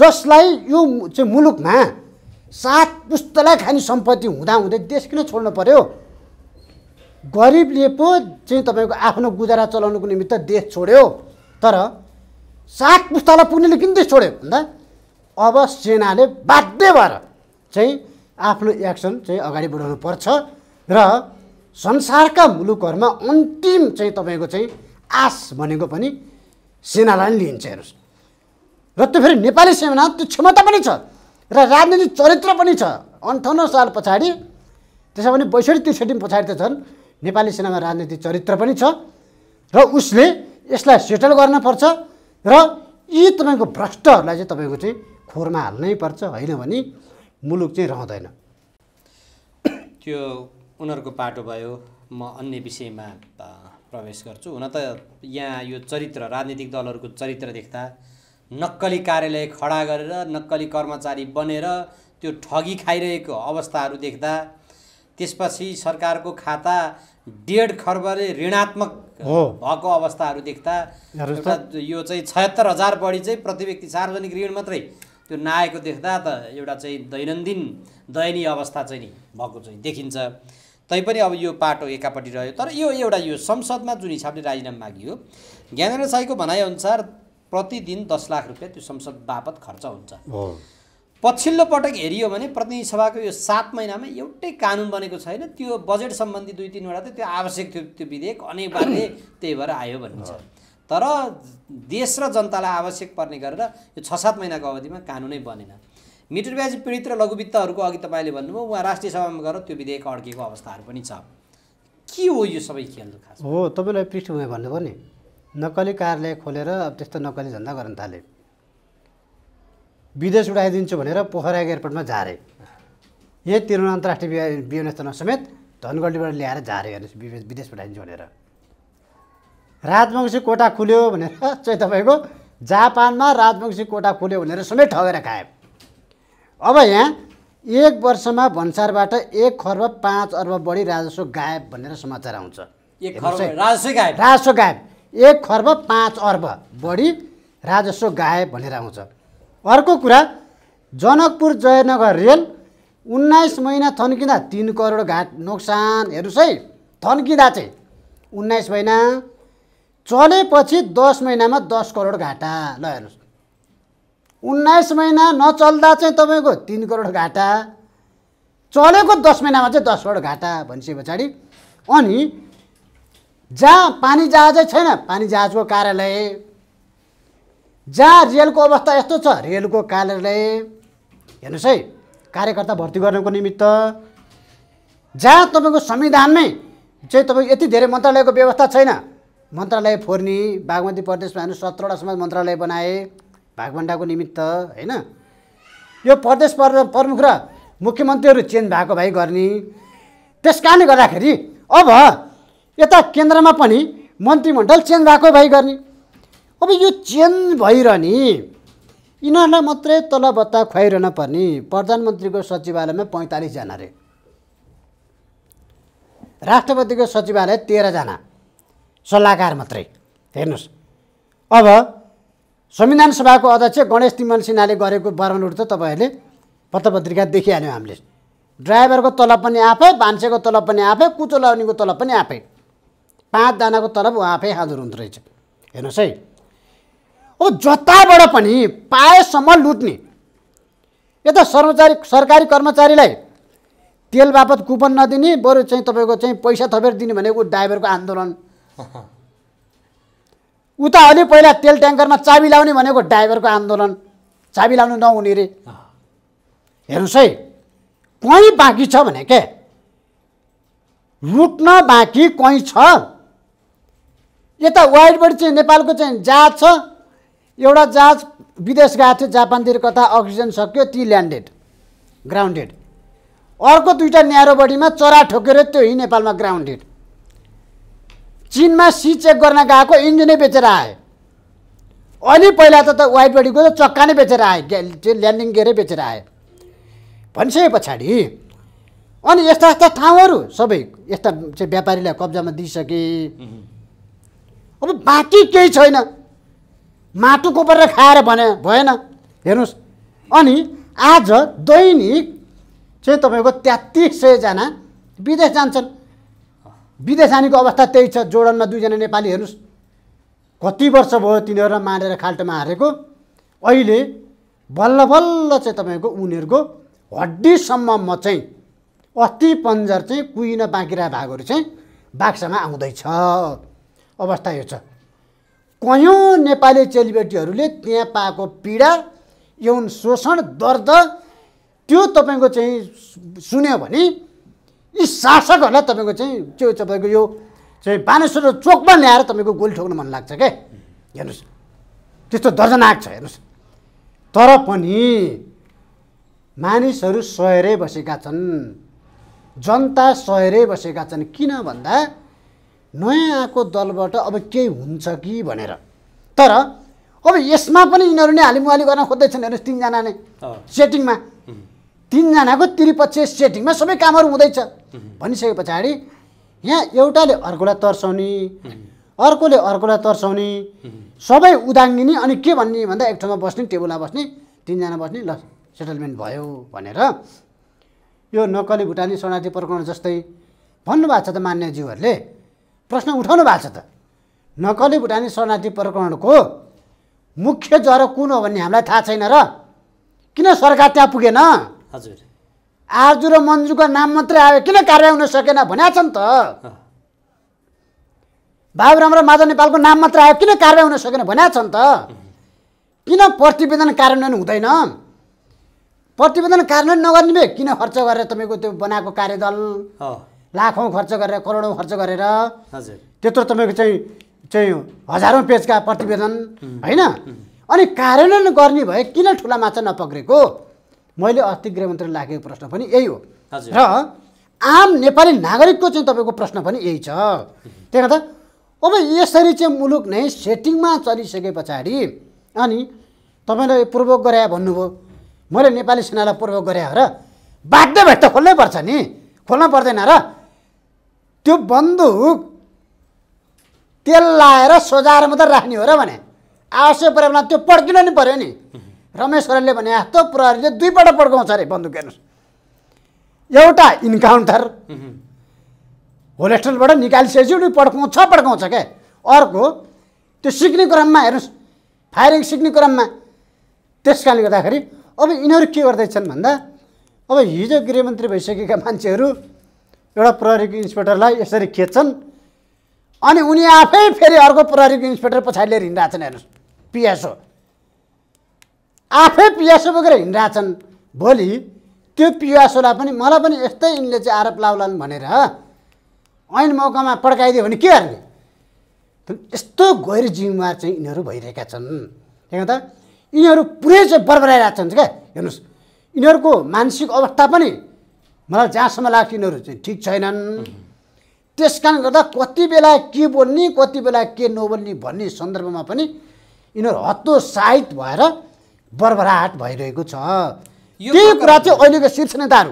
जसलाई यो चाहिँ मुलुकमा सात पुस्तला खाने सम्पत्ति हुँदा हुँदै देश किन छोड्नु पऱ्यो गरिबले पो चाहिँ तपाईँको आफ्नो गुजारा चलाउनुको निमित्त देश छोड्यो तर सात पुस्तालाई पुग्नेले किन देश छोड्यो भन्दा अब सेनाले बाध्य भएर चाहिँ आफ्नो एक्सन चाहिँ अगाडि बढाउनु पर्छ र संसारका मुलुकहरूमा अन्तिम चाहिँ तपाईँको चाहिँ आस भनेको पनि सेनालाई नै लिइन्छ हेर्नुहोस् र त्यो फेरि नेपाली सेना त्यो क्षमता पनि छ र राजनीतिक चरित्र पनि छ अन्ठाउन्न साल पछाडि त्यसो भने बैसठी त्रिसठी पछाडि त झन् नेपाली सेनामा राजनीतिक चरित्र पनि छ र उसले यसलाई सेटल गर्न पर्छ र यी तपाईँको भ्रष्टहरूलाई चाहिँ तपाईँको चाहिँ खोरमा हाल्नै पर्छ होइन भने मुलुक चाहिँ रहँदैन त्यो उनीहरूको पाटो भयो म अन्य विषयमा प्रवेश गर्छु हुन त यहाँ यो चरित्र राजनीतिक दलहरूको चरित्र देख्दा नक्कली कार्यालय खडा गरेर नक्कली कर्मचारी बनेर त्यो ठगी खाइरहेको अवस्थाहरू देख्दा त्यसपछि सरकारको खाता डेढ खर्बले ऋणात्मक भएको अवस्थाहरू देख्दा एउटा यो चाहिँ छयत्तर हजार बढी चाहिँ प्रति व्यक्ति सार्वजनिक ऋण मात्रै त्यो नआएको देख्दा त एउटा चाहिँ दैनन्दिन दयनीय अवस्था चाहिँ नि भएको चाहिँ देखिन्छ तैपनि अब यो पाटो एकापट्टि रह्यो तर यो एउटा यो संसदमा जुन हिसाबले राजीनामा मागियो ज्ञानेन्द्र साईको भनाइअनुसार प्रतिदिन दस लाख रुपियाँ त्यो संसद बापत खर्च हुन्छ पछिल्लो पटक हेरियो भने प्रतिनिधि सभाको यो सात महिनामा एउटै कानुन बनेको छैन त्यो बजेट सम्बन्धी दुई तिनवटा त त्यो आवश्यक थियो त्यो विधेयक अनिवार्य त्यही भएर आयो भनिन्छ तर देश र जनतालाई आवश्यक पर्ने गरेर यो छ सात महिनाको अवधिमा कानुनै बनेन मिटर ब्याज पीडित र लघुवित्तहरूको अघि तपाईँले भन्नुभयो उहाँ राष्ट्रिय सभामा गएर त्यो विधेयक अड्किएको अवस्थाहरू पनि छ के हो यो सबै खेल खास हो तपाईँलाई पृष्ठभूमि भन्नुभयो नि नक्कली कार्यालय खोलेर अब त्यस्तो नक्कली झन्डा गर्न थाले विदेश उडाइदिन्छु भनेर पोखरा एयरपोर्टमा झारे यही त्रिभुवन अन्तर्राष्ट्रिय विमानस्थलमा समेत धनगढीबाट ल्याएर झारे हेर्नुहोस् विदेश विदेश उठाइदिन्छु भनेर राजवंशी कोटा खुल्यो भनेर चाहिँ तपाईँको जापानमा राजवंशी कोटा खुल्यो भनेर समेत ठगेर खायो अब यहाँ एक वर्षमा भन्सारबाट एक खर्ब पाँच अर्ब बढी राजस्व गायब भनेर समाचार आउँछ राजस्व गायब एक खर्ब पाँच अर्ब बढी राजस्व गायब भनेर आउँछ अर्को कुरा जनकपुर जयनगर रेल उन्नाइस महिना थन्किँदा तिन करोड घाट नोक्सान हेर्नुहोस् है थन्किँदा चाहिँ उन्नाइस महिना चलेपछि दस महिनामा दस करोड घाटा ल हेर्नुहोस् उन्नाइस महिना नचल्दा चाहिँ तपाईँको तिन करोड घाटा चलेको दस महिनामा चाहिँ दस करोड घाटा भनिसके पछाडि अनि जहाँ पानी जहाजै छैन पानी जहाजको कार्यालय जहाँ रेलको अवस्था यस्तो छ रेलको कार्यालय हेर्नुहोस् है कार्यकर्ता भर्ती गर्नको निमित्त जहाँ तपाईँको संविधानमै चाहिँ तपाईँको यति धेरै मन्त्रालयको व्यवस्था छैन मन्त्रालय फोर्नी बागमती प्रदेशमा हेर्नु सत्रवटा समाज मन्त्रालय बनाए भागभन्डाको निमित्त होइन यो प्रदेश पर प्रमुख र मुख्यमन्त्रीहरू चेन्ज भएको भाइ गर्ने त्यस कारणले गर्दाखेरि अब यता केन्द्रमा पनि मन्त्रीमण्डल चेन्ज भएको भाइ गर्ने अब यो चेन्ज भइरहने यिनीहरूलाई मात्रै तल भत्ता खुवाइरहन पर्ने प्रधानमन्त्रीको सचिवालयमा पैँतालिसजना रे राष्ट्रपतिको सचिवालय तेह्रजना सल्लाहकार मात्रै हेर्नुहोस् अब संविधान सभाको अध्यक्ष गणेश तिमल सिन्हाले गरेको वर्णनहरू त तपाईँहरूले पत्रपत्रिका देखिहाल्यौँ हामीले ड्राइभरको तलब पनि आफै भान्सेको तलब पनि आफै कुचो लगाउनेको तलब पनि आफै पाँचजनाको तलब उहाँ आफै हाजुर हुँदो रहेछ हेर्नुहोस् है ऊ जताबाट पनि पाएसम्म लुट्ने यता सर्वचारी सरकारी कर्मचारीलाई तेल बापत कुपन नदिने बरु चाहिँ तपाईँको चाहिँ पैसा थपेर दिने भनेको ड्राइभरको आन्दोलन उता अलि पहिला तेल ट्याङ्करमा चाबी लाउने भनेको ड्राइभरको आन्दोलन चाबी लाउनु नहुने रे हेर्नुहोस् है कहीँ बाँकी छ भने के लुट्न बाँकी कहीँ छ यता वाइडबाट चाहिँ नेपालको चाहिँ जहाज छ एउटा जहाज विदेश गएको थियो जापानतिर कता अक्सिजन सक्यो ती ल्यान्डेड ग्राउन्डेड अर्को दुइटा न्यारो बडीमा चरा ठोकेर त्यो हि नेपालमा ग्राउन्डेड चिनमा सी चेक गर्न गएको इन्जिनै बेचेर आए अनि पहिला त वाइट बडीको त चक्का नै बेचेर आए त्यो ल्यान्डिङ गियरै बेचेर आए भनिसके पछाडि अनि यस्ता यस्ता ठाउँहरू सबै यस्ता चाहिँ व्यापारीलाई कब्जामा दिइसके अब बाँकी केही छैन माटो कोपरेर खाएर भने भएन हेर्नुहोस् अनि आज दैनिक चाहिँ तपाईँको तेत्तिस सयजना विदेश जान्छन् विदेशानीको अवस्था त्यही छ जोडनमा दुईजना नेपाली हेर्नुहोस् कति वर्ष भयो तिनीहरूलाई मारेर खाल्टोमा हारेको अहिले बल्ल बल्ल चाहिँ तपाईँको उनीहरूको म चाहिँ अस्ति पन्जर चाहिँ कुहिन बाँकी भागहरू चाहिँ बाक्सामा आउँदैछ अवस्था यो छ कयौँ नेपाली चेलीबेटीहरूले त्यहाँ पाएको पीडा यौन शोषण दर्द त्यो तपाईँको चाहिँ सुन्यो भने यी शासकहरूलाई तपाईँको चाहिँ त्यो तपाईँको यो चाहिँ बानेश्वर चोकमा ल्याएर तपाईँको गोली ठोक्न मन लाग्छ क्या हेर्नुहोस् त्यस्तो दर्जनाक छ हेर्नुहोस् तर पनि मानिसहरू सहेरै बसेका छन् जनता सहेरै बसेका छन् किन भन्दा नयाँ आएको दलबाट अब केही हुन्छ कि भनेर तर अब यसमा पनि यिनीहरू नै हालिमुहाली गर्न खोज्दैछन् हेर्नुहोस् तिनजना नै सेटिङमा तिनजनाको त्रिपक्षीय सेटिङमा सबै कामहरू हुँदैछ भनिसके पछाडि यहाँ एउटाले अर्कोलाई तर्साउने अर्कोले अर्कोलाई तर्साउने सबै उदाङ्गिने अनि के भन्ने भन्दा एक ठाउँमा बस्ने टेबलमा बस्ने तिनजना बस्ने ल सेटलमेन्ट भयो भनेर यो नक्कली भुटानी शरणार्थी प्रकरण जस्तै भन्नुभएको छ त मान्यज्यूहरूले प्रश्न उठाउनु भएको छ त नक्कली भुटानी शरणार्थी प्रकरणको मुख्य ज्वरो कुन हो भन्ने हामीलाई थाहा छैन र किन सरकार त्यहाँ पुगेन हजुर आज र मन्जुको नाम मात्रै आयो किन कार्य हुन सकेन भनेको छ नि त बाबुराम र माधव नेपालको नाम मात्र आयो किन कार्य हुन सकेन भनेको छ नि त किन प्रतिवेदन कार्यान्वयन हुँदैन प्रतिवेदन कार्यान्वयन नगर्ने भए किन खर्च गरेर तपाईँको त्यो बनाएको कार्यदल लाखौँ खर्च गरेर करोडौँ खर्च गरेर हजुर त्यत्रो तपाईँको चाहिँ चाहिँ हजारौँ पेजका प्रतिवेदन होइन अनि कार्यान्वयन गर्ने भए किन ठुला माछा नपक्रेको मैले अस्ति गृहमन्त्री लागेको प्रश्न पनि यही हो र आम नेपाली नागरिकको चाहिँ तपाईँको प्रश्न पनि यही छ त्यही गर्दा अब यसरी चाहिँ मुलुक नै सेटिङमा चलिसके पछाडि अनि तपाईँले पूर्व गरे भन्नुभयो मैले नेपाली सेनालाई पूर्व गरे र बाध्य भए त खोल्नै पर्छ नि खोल्न पर्दैन र त्यो बन्दुक तेल लाएर सोझाएर मात्रै राख्ने हो र भने आवश्यक पऱ्यो भने त्यो पड्किन नि पऱ्यो नि रमेश भने यस्तो प्रहरीले दुईपल्ट पड्काउँछ अरे बन्दुक हेर्नुहोस् एउटा इन्काउन्टर होलेस्टलबाट निकालिसकेपछि पड्काउँछ पड्काउँछ क्या अर्को त्यो सिक्ने क्रममा हेर्नुहोस् फायरिङ सिक्ने क्रममा त्यस कारणले गर्दाखेरि अब यिनीहरू के गर्दैछन् भन्दा अब हिजो गृहमन्त्री भइसकेका मान्छेहरू एउटा प्रहरीको इन्सपेक्टरलाई यसरी खेच्छन् अनि उनी आफै फेरि अर्को प्रहरीको इन्सपेक्टर पछाडि लिएर हिँडिरहेछन् हेर्नुहोस् पिएसओ आफै पियासो बोकेर हिँडिरहेछन् भोलि त्यो पियासोलाई पनि मलाई पनि यस्तै यिनले चाहिँ आरोप लाउलान् भनेर ऐन मौकामा पड्काइदियो भने के गर्ने यस्तो गैर जिम्मेवार चाहिँ यिनीहरू भइरहेका छन् त्यही त यिनीहरू पुरै चाहिँ बर्बराइरहेछन् क्या हेर्नुहोस् यिनीहरूको मानसिक अवस्था पनि मलाई जहाँसम्म लाग्छ यिनीहरू चाहिँ ठिक छैनन् त्यस कारण गर्दा कति बेला के बोल्ने कति बेला के नबोल्ने भन्ने सन्दर्भमा पनि यिनीहरू हतोत्साहित भएर बर्बराट भइरहेको छ त्यही कुरा चाहिँ अहिलेको शीर्ष नेताहरू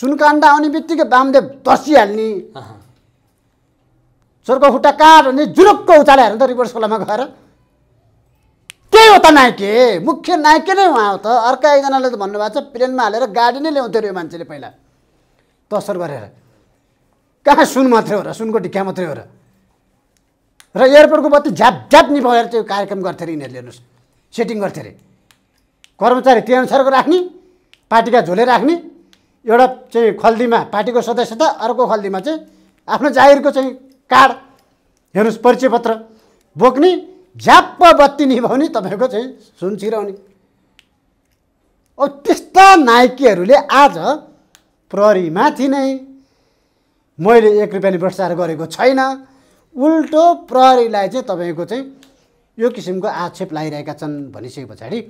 सुनकाण्ड आउने बित्तिकै वामदेव तसिहाल्ने चर्को खुट्टा काट भने जुरुक्क उचाले हेर्नु त रिभर्स खोलामा गएर त्यही हो त नाइके मुख्य नाइके नै उहाँ हो त अर्का एकजनाले त भन्नुभएको छ प्लेनमा हालेर गाडी नै ल्याउँथ्यो अरे यो मान्छेले पहिला तसर गरेर कहाँ सुन मात्रै हो र सुनको ढिक्का मात्रै हो र र एयरपोर्टको बत्ती झ्याप झ्याप निभाएर त्यो कार्यक्रम गर्थ्यो अरे यिनीहरूले हेर्नुहोस् सेटिङ गर्थ्यो अरे कर्मचारी त्यही अनुसारको राख्ने पार्टीका झोले राख्ने एउटा चाहिँ खल्दीमा पार्टीको सदस्यता अर्को खल्दीमा चाहिँ आफ्नो जाहिरको चाहिँ कार्ड हेर्नुहोस् परिचय पत्र बोक्ने झ्याप्प बत्ती निभाउने तपाईँको चाहिँ सुन छिराउने अब त्यस्ता नायकीहरूले आज प्रहरीमाथि नै मैले एक रुपियाँले भ्रष्टाचार गरेको छैन उल्टो प्रहरीलाई चाहिँ तपाईँको चाहिँ यो किसिमको आक्षेप लगाइरहेका छन् भनिसके पछाडि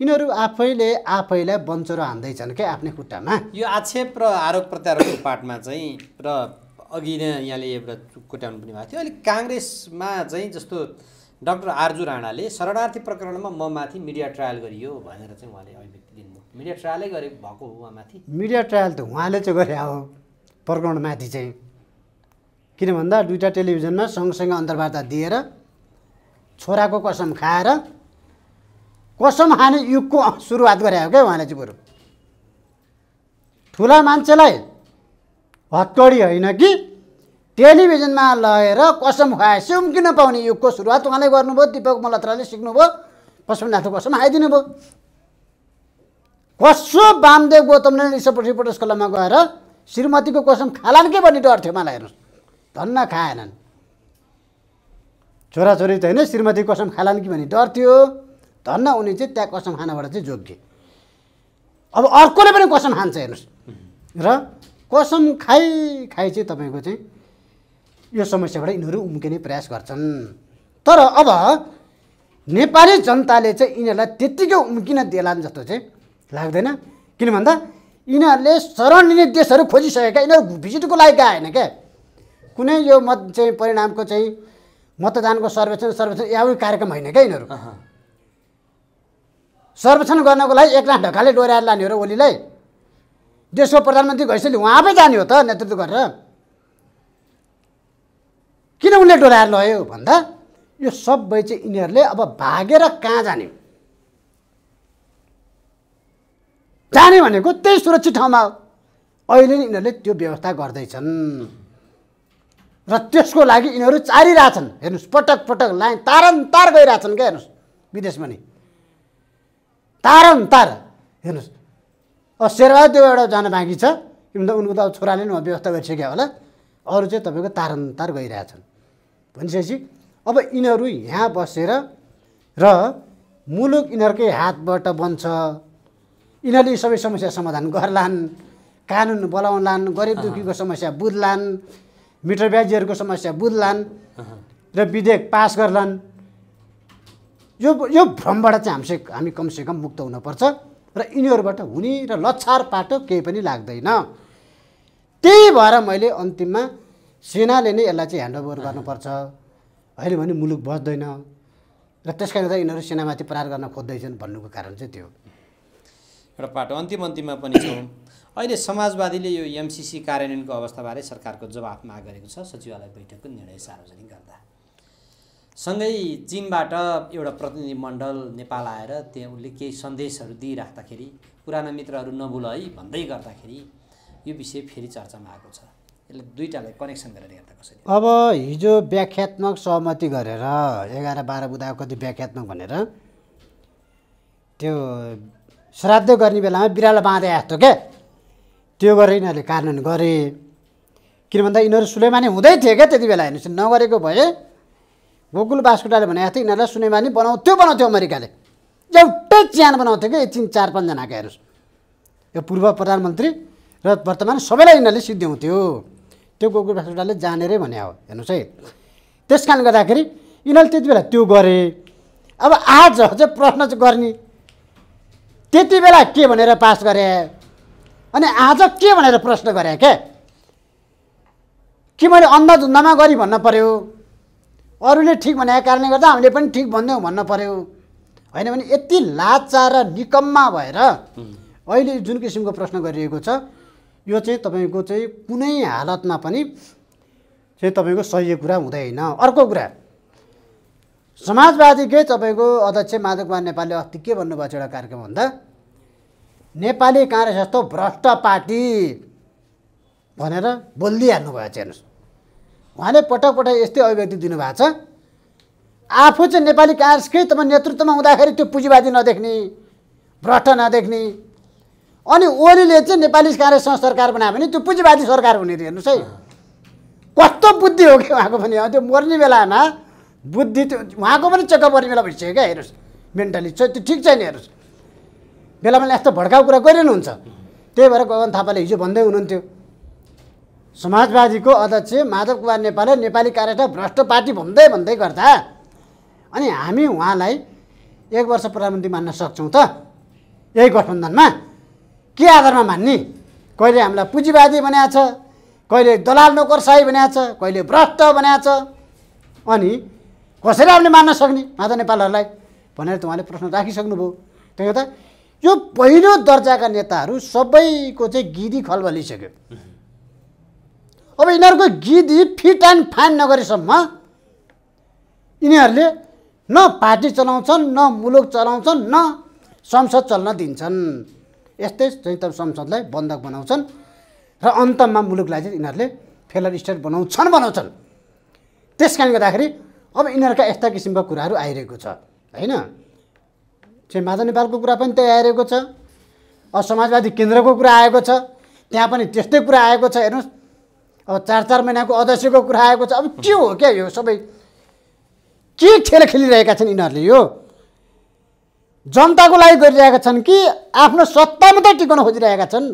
यिनीहरू आफैले आफैलाई बन्चरो हान्दैछन् क्या आफ्नै खुट्टामा यो आक्षेप र आरोप प्रत्यारोपको पार्टमा चाहिँ र अघि नै यहाँले एउटा कोट्याउनु पनि भएको थियो अहिले काङ्ग्रेसमा चाहिँ जस्तो डक्टर आर्जु राणाले शरणार्थी प्रकरणमा म माथि मिडिया ट्रायल गरियो भनेर चाहिँ उहाँले अभिव्यक्ति दिनुभयो मिडिया ट्रायलै गरे भएको हो माथि मिडिया ट्रायल त उहाँले चाहिँ गरे हो प्रकरणमाथि चाहिँ किन भन्दा दुइटा टेलिभिजनमा सँगसँगै अन्तर्वार्ता दिएर छोराको कसम खाएर कसम हाने युगको सुरुवात गरे हो क्या उहाँले चाहिँ बरु ठुला मान्छेलाई हत्कडी होइन कि टेलिभिजनमा लगेर कसम खुवाएपछि उम्किन पाउने युगको सुरुवात उहाँले गर्नुभयो दिपक मल्लत्राले सिक्नुभयो पशुनाथको कसम आइदिनु भयो कसो वामदेव गौतमले रिपोर्टर्स कलममा गएर श्रीमतीको कसम खालान् के भन्ने डर थियो मलाई हेर्नुहोस् धन्न खाएनन् छोराछोरी त होइन श्रीमती कसम खालान् कि भन्ने डर थियो धन्न उनी चाहिँ त्यहाँ कसम खानबाट चाहिँ जोग्य अब अर्कोले पनि कसम खान्छ हेर्नुहोस् र कसम खाइ खाइ चाहिँ तपाईँको चाहिँ यो समस्याबाट यिनीहरू उम्किने प्रयास गर्छन् तर अब नेपाली जनताले चाहिँ यिनीहरूलाई त्यत्तिकै उम्किन दिएलान् जस्तो चाहिँ लाग्दैन किन भन्दा यिनीहरूले शरण लिने देशहरू खोजिसकेका यिनीहरू भिजिटको लागि गए होइन क्या कुनै यो मत चाहिँ परिणामको चाहिँ मतदानको सर्वेक्षण सर्वेक्षण यहाँ कार्यक्रम होइन क्या यिनीहरू सर्वेक्षण गर्नको लागि एकनाथ ढकालले डोर्याएर लाने हो र ओलीलाई देशको प्रधानमन्त्री भइसक्यो उहाँ आफै जाने हो त नेतृत्व गरेर किन उनले डोराएर लग्यो भन्दा यो सबै चाहिँ यिनीहरूले अब भागेर कहाँ जाने जाने भनेको त्यही सुरक्षित ठाउँमा हो अहिले नै यिनीहरूले त्यो व्यवस्था गर्दैछन् र त्यसको लागि यिनीहरू चारिरहेछन् हेर्नुहोस् पटक पटक लाइन तारन तार गइरहेछन् क्या हेर्नुहोस् विदेशमा नै तारन तार हेर्नुहोस् अब शेरबहादुर त्यो एउटा जान बाँकी छ किनभने उनको त अब छोराले पनि व्यवस्था गरिसक्यो होला अरू चाहिँ तपाईँको तारन तार गइरहेछन् भनिसकेपछि अब यिनीहरू यहाँ बसेर र मुलुक यिनीहरूकै हातबाट बन्छ यिनीहरूले सबै समस्या समाधान गर्लान् कानुन बोलाउलान् गरिब दुखीको समस्या बुझ्लान् मिटर ब्याजीहरूको समस्या बुझ्लान् र विधेयक पास गर्लान् यो यो भ्रमबाट चाहिँ हामीले हामी कमसेकम मुक्त हुनुपर्छ र यिनीहरूबाट हुने र लछार पाटो केही पनि लाग्दैन त्यही भएर मैले अन्तिममा सेनाले नै यसलाई चाहिँ ह्यान्डओभर गर्नुपर्छ अहिले भने मुलुक बस्दैन र त्यस कारणले यिनीहरू सेनामाथि प्रहार गर्न खोज्दैछन् भन्नुको कारण चाहिँ त्यो र पाटो अन्तिम अन्तिममा पनि छौँ अहिले समाजवादीले यो एमसिसी कार्यान्वयनको अवस्थाबारे सरकारको जवाफ माग गरेको छ सचिवालय बैठकको निर्णय सार्वजनिक गर्दा सँगै चिनबाट एउटा प्रतिनिधिमण्डल नेपाल आएर त्यहाँ उसले केही सन्देशहरू दिइराख्दाखेरि पुराना मित्रहरू नबुल है भन्दै गर्दाखेरि यो विषय फेरि चर्चामा आएको छ यसले दुईवटालाई कनेक्सन गरेर हेर्दा कसरी अब हिजो व्याख्यात्मक सहमति गरेर एघार बाह्र बुधा कति व्याख्यात्मक भनेर त्यो श्राद्ध गर्ने बेलामा बिरालो बाँधे आएको क्या त्यो गरेर यिनीहरूले कार्यान्वयन गरे किन भन्दा यिनीहरू सुलेमानी हुँदै थिए क्या त्यति बेला हेर्नुहोस् नगरेको भए गोकुल बास्कोटाले भनेको थियो यिनीहरूलाई सुनेमानी बनाउँथ्यो बनाउँथ्यो अमेरिकाले एउटै च्यान बनाउँथ्यो क्या एकछिन चार पाँचजनाको हेर्नुहोस् यो पूर्व प्रधानमन्त्री र वर्तमान सबैलाई यिनीहरूले सिद्ध्याउँथ्यो त्यो गोकुल बास्कोटाले जानेरै भने हो हेर्नुहोस् है त्यस कारण गर्दाखेरि यिनीहरूले त्यति बेला त्यो गरे अब आज चाहिँ प्रश्न चाहिँ गर्ने त्यति बेला के भनेर पास गरे अनि आज के भनेर प्रश्न गरेँ क्या के मैले अन्दाज गरी भन्न पऱ्यो अरूले ठिक भनेको कारणले गर्दा हामीले पनि ठिक भन्दैौँ भन्न पऱ्यो होइन भने यति लाचार र निकम्मा भएर अहिले जुन किसिमको प्रश्न गरिएको छ यो चाहिँ तपाईँको चाहिँ कुनै हालतमा पनि चाहिँ तपाईँको सही कुरा हुँदैन अर्को कुरा समाजवादीकै तपाईँको अध्यक्ष माधव कुमार नेपालले अस्ति के भन्नुभएको छ एउटा कार्यक्रम भन्दा नेपाली काङ्ग्रेस जस्तो भ्रष्ट पार्टी भनेर बोलिदिइहाल्नु भएछ हेर्नुहोस् उहाँले पटक पटक यस्तै अभिव्यक्ति दिनुभएको छ आफू चाहिँ नेपाली काङ्ग्रेसकै तपाईँ नेतृत्वमा हुँदाखेरि त्यो पुँजीवादी नदेख्ने भ्रष्ट नदेख्ने अनि ओलीले चाहिँ नेपाली काङ्ग्रेससँग सरकार बनायो भने त्यो पुँजीवादी सरकार हुने थियो हेर्नुहोस् है कस्तो बुद्धि हो कि उहाँको पनि त्यो मर्ने बेलामा बुद्धि त्यो उहाँको पनि चेकअप पर्ने बेला भइसक्यो क्या हेर्नुहोस् मेन्टली त्यो ठिक छैन हेर्नुहोस् बेला बेला यस्तो भड्काउ कुरा गरिरहनुहुन्छ त्यही भएर गगन थापाले हिजो भन्दै हुनुहुन्थ्यो समाजवादीको अध्यक्ष माधव कुमार नेपालले नेपाली कार्य भ्रष्ट पार्टी भन्दै भन्दै गर्दा अनि हामी उहाँलाई एक वर्ष प्रधानमन्त्री मान्न सक्छौँ त यही गठबन्धनमा के आधारमा मान्ने कहिले हामीलाई पुँजीवादी बनाएको छ कहिले दलाल नोकरसाही बनाएको छ कहिले भ्रष्ट बनाएको छ अनि कसरी हामीले मान्न सक्ने माधव नेपालहरूलाई भनेर त उहाँले प्रश्न राखिसक्नुभयो त्यही गर्दा यो पहिलो दर्जाका नेताहरू सबैको चाहिँ गिदी खलबलिसक्यो अब यिनीहरूको गिदी फिट एन्ड फाइन नगरेसम्म यिनीहरूले न पार्टी चलाउँछन् न मुलुक चलाउँछन् न संसद चल्न दिन्छन् यस्तै चाहिँ त संसदलाई बन्धक बनाउँछन् र अन्तमा मुलुकलाई चाहिँ यिनीहरूले फेलर स्टेट बनाउँछन् बनाउँछन् त्यस कारणले गर्दाखेरि अब यिनीहरूका यस्ता किसिमका कुराहरू आइरहेको छ होइन चाहिँ माधव नेपालको कुरा पनि त्यही आइरहेको छ अब समाजवादी केन्द्रको कुरा आएको छ त्यहाँ पनि त्यस्तै कुरा आएको छ हेर्नुहोस् अब चार चार महिनाको अध्यक्षको कुरा आएको छ अब के हो क्या यो सबै के खेल खेलिरहेका छन् यिनीहरूले यो जनताको लागि गरिरहेका छन् कि आफ्नो सत्ता मात्रै टिकाउन खोजिरहेका छन्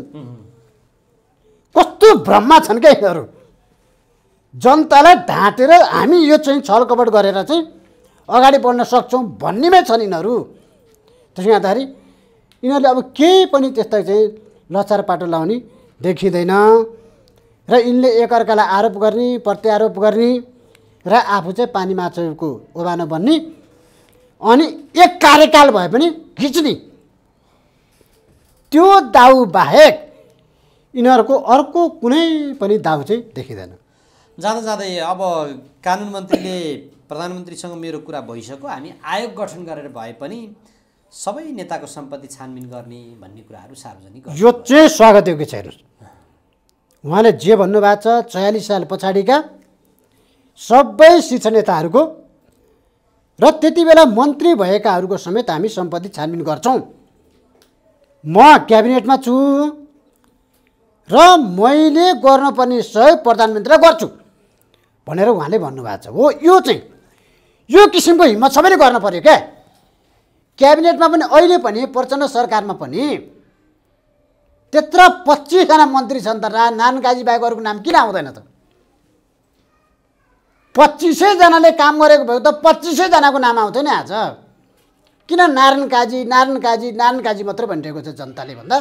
कस्तो भ्रममा छन् क्या यिनीहरू जनतालाई ढाँटेर हामी यो चाहिँ छलकपट गरेर चाहिँ अगाडि बढ्न सक्छौँ भन्नेमै छन् यिनीहरू त्यसै गर्दाखेरि यिनीहरूले अब केही पनि त्यस्तो चाहिँ लचार पाटो लाउने देखिँदैन र यिनले एकअर्कालाई आरोप गर्ने प्रत्यारोप गर्ने र आफू चाहिँ पानी माछाको ओबानो बन्ने अनि एक कार्यकाल भए पनि खिच्ने त्यो दाउ बाहेक यिनीहरूको अर्को कुनै पनि दाउ चाहिँ देखिँदैन जाँदा जाँदै अब कानुन मन्त्रीले प्रधानमन्त्रीसँग मेरो कुरा भइसक्यो हामी आयोग गठन गरेर भए पनि सबै नेताको सम्पत्ति छानबिन गर्ने भन्ने कुराहरू सार्वजनिक यो चाहिँ स्वागत योग्य हेर्नुहोस् उहाँले जे भन्नुभएको छ छयालिस साल पछाडिका सबै शीर्ष नेताहरूको र त्यति बेला मन्त्री भएकाहरूको समेत हामी सम्पत्ति छानबिन गर्छौँ म क्याबिनेटमा छु र मैले गर्नुपर्ने सहयोग प्रधानमन्त्रीलाई गर्छु भनेर उहाँले भन्नुभएको छ हो यो चाहिँ यो किसिमको हिम्मत सबैले गर्न पऱ्यो क्या क्याबिनेटमा पनि अहिले पनि प्रचण्ड सरकारमा पनि त्यत्र पच्चिसजना मन्त्री छन् त रा नानकाजी बाहेक अरूको नाम किन आउँदैन त पच्चिसैजनाले काम गरेको भए त पच्चिसैजनाको नाम आउँथ्यो नि आज किन नारायण काजी नारायण काजी नारायण काजी मात्रै भनिरहेको छ जनताले भन्दा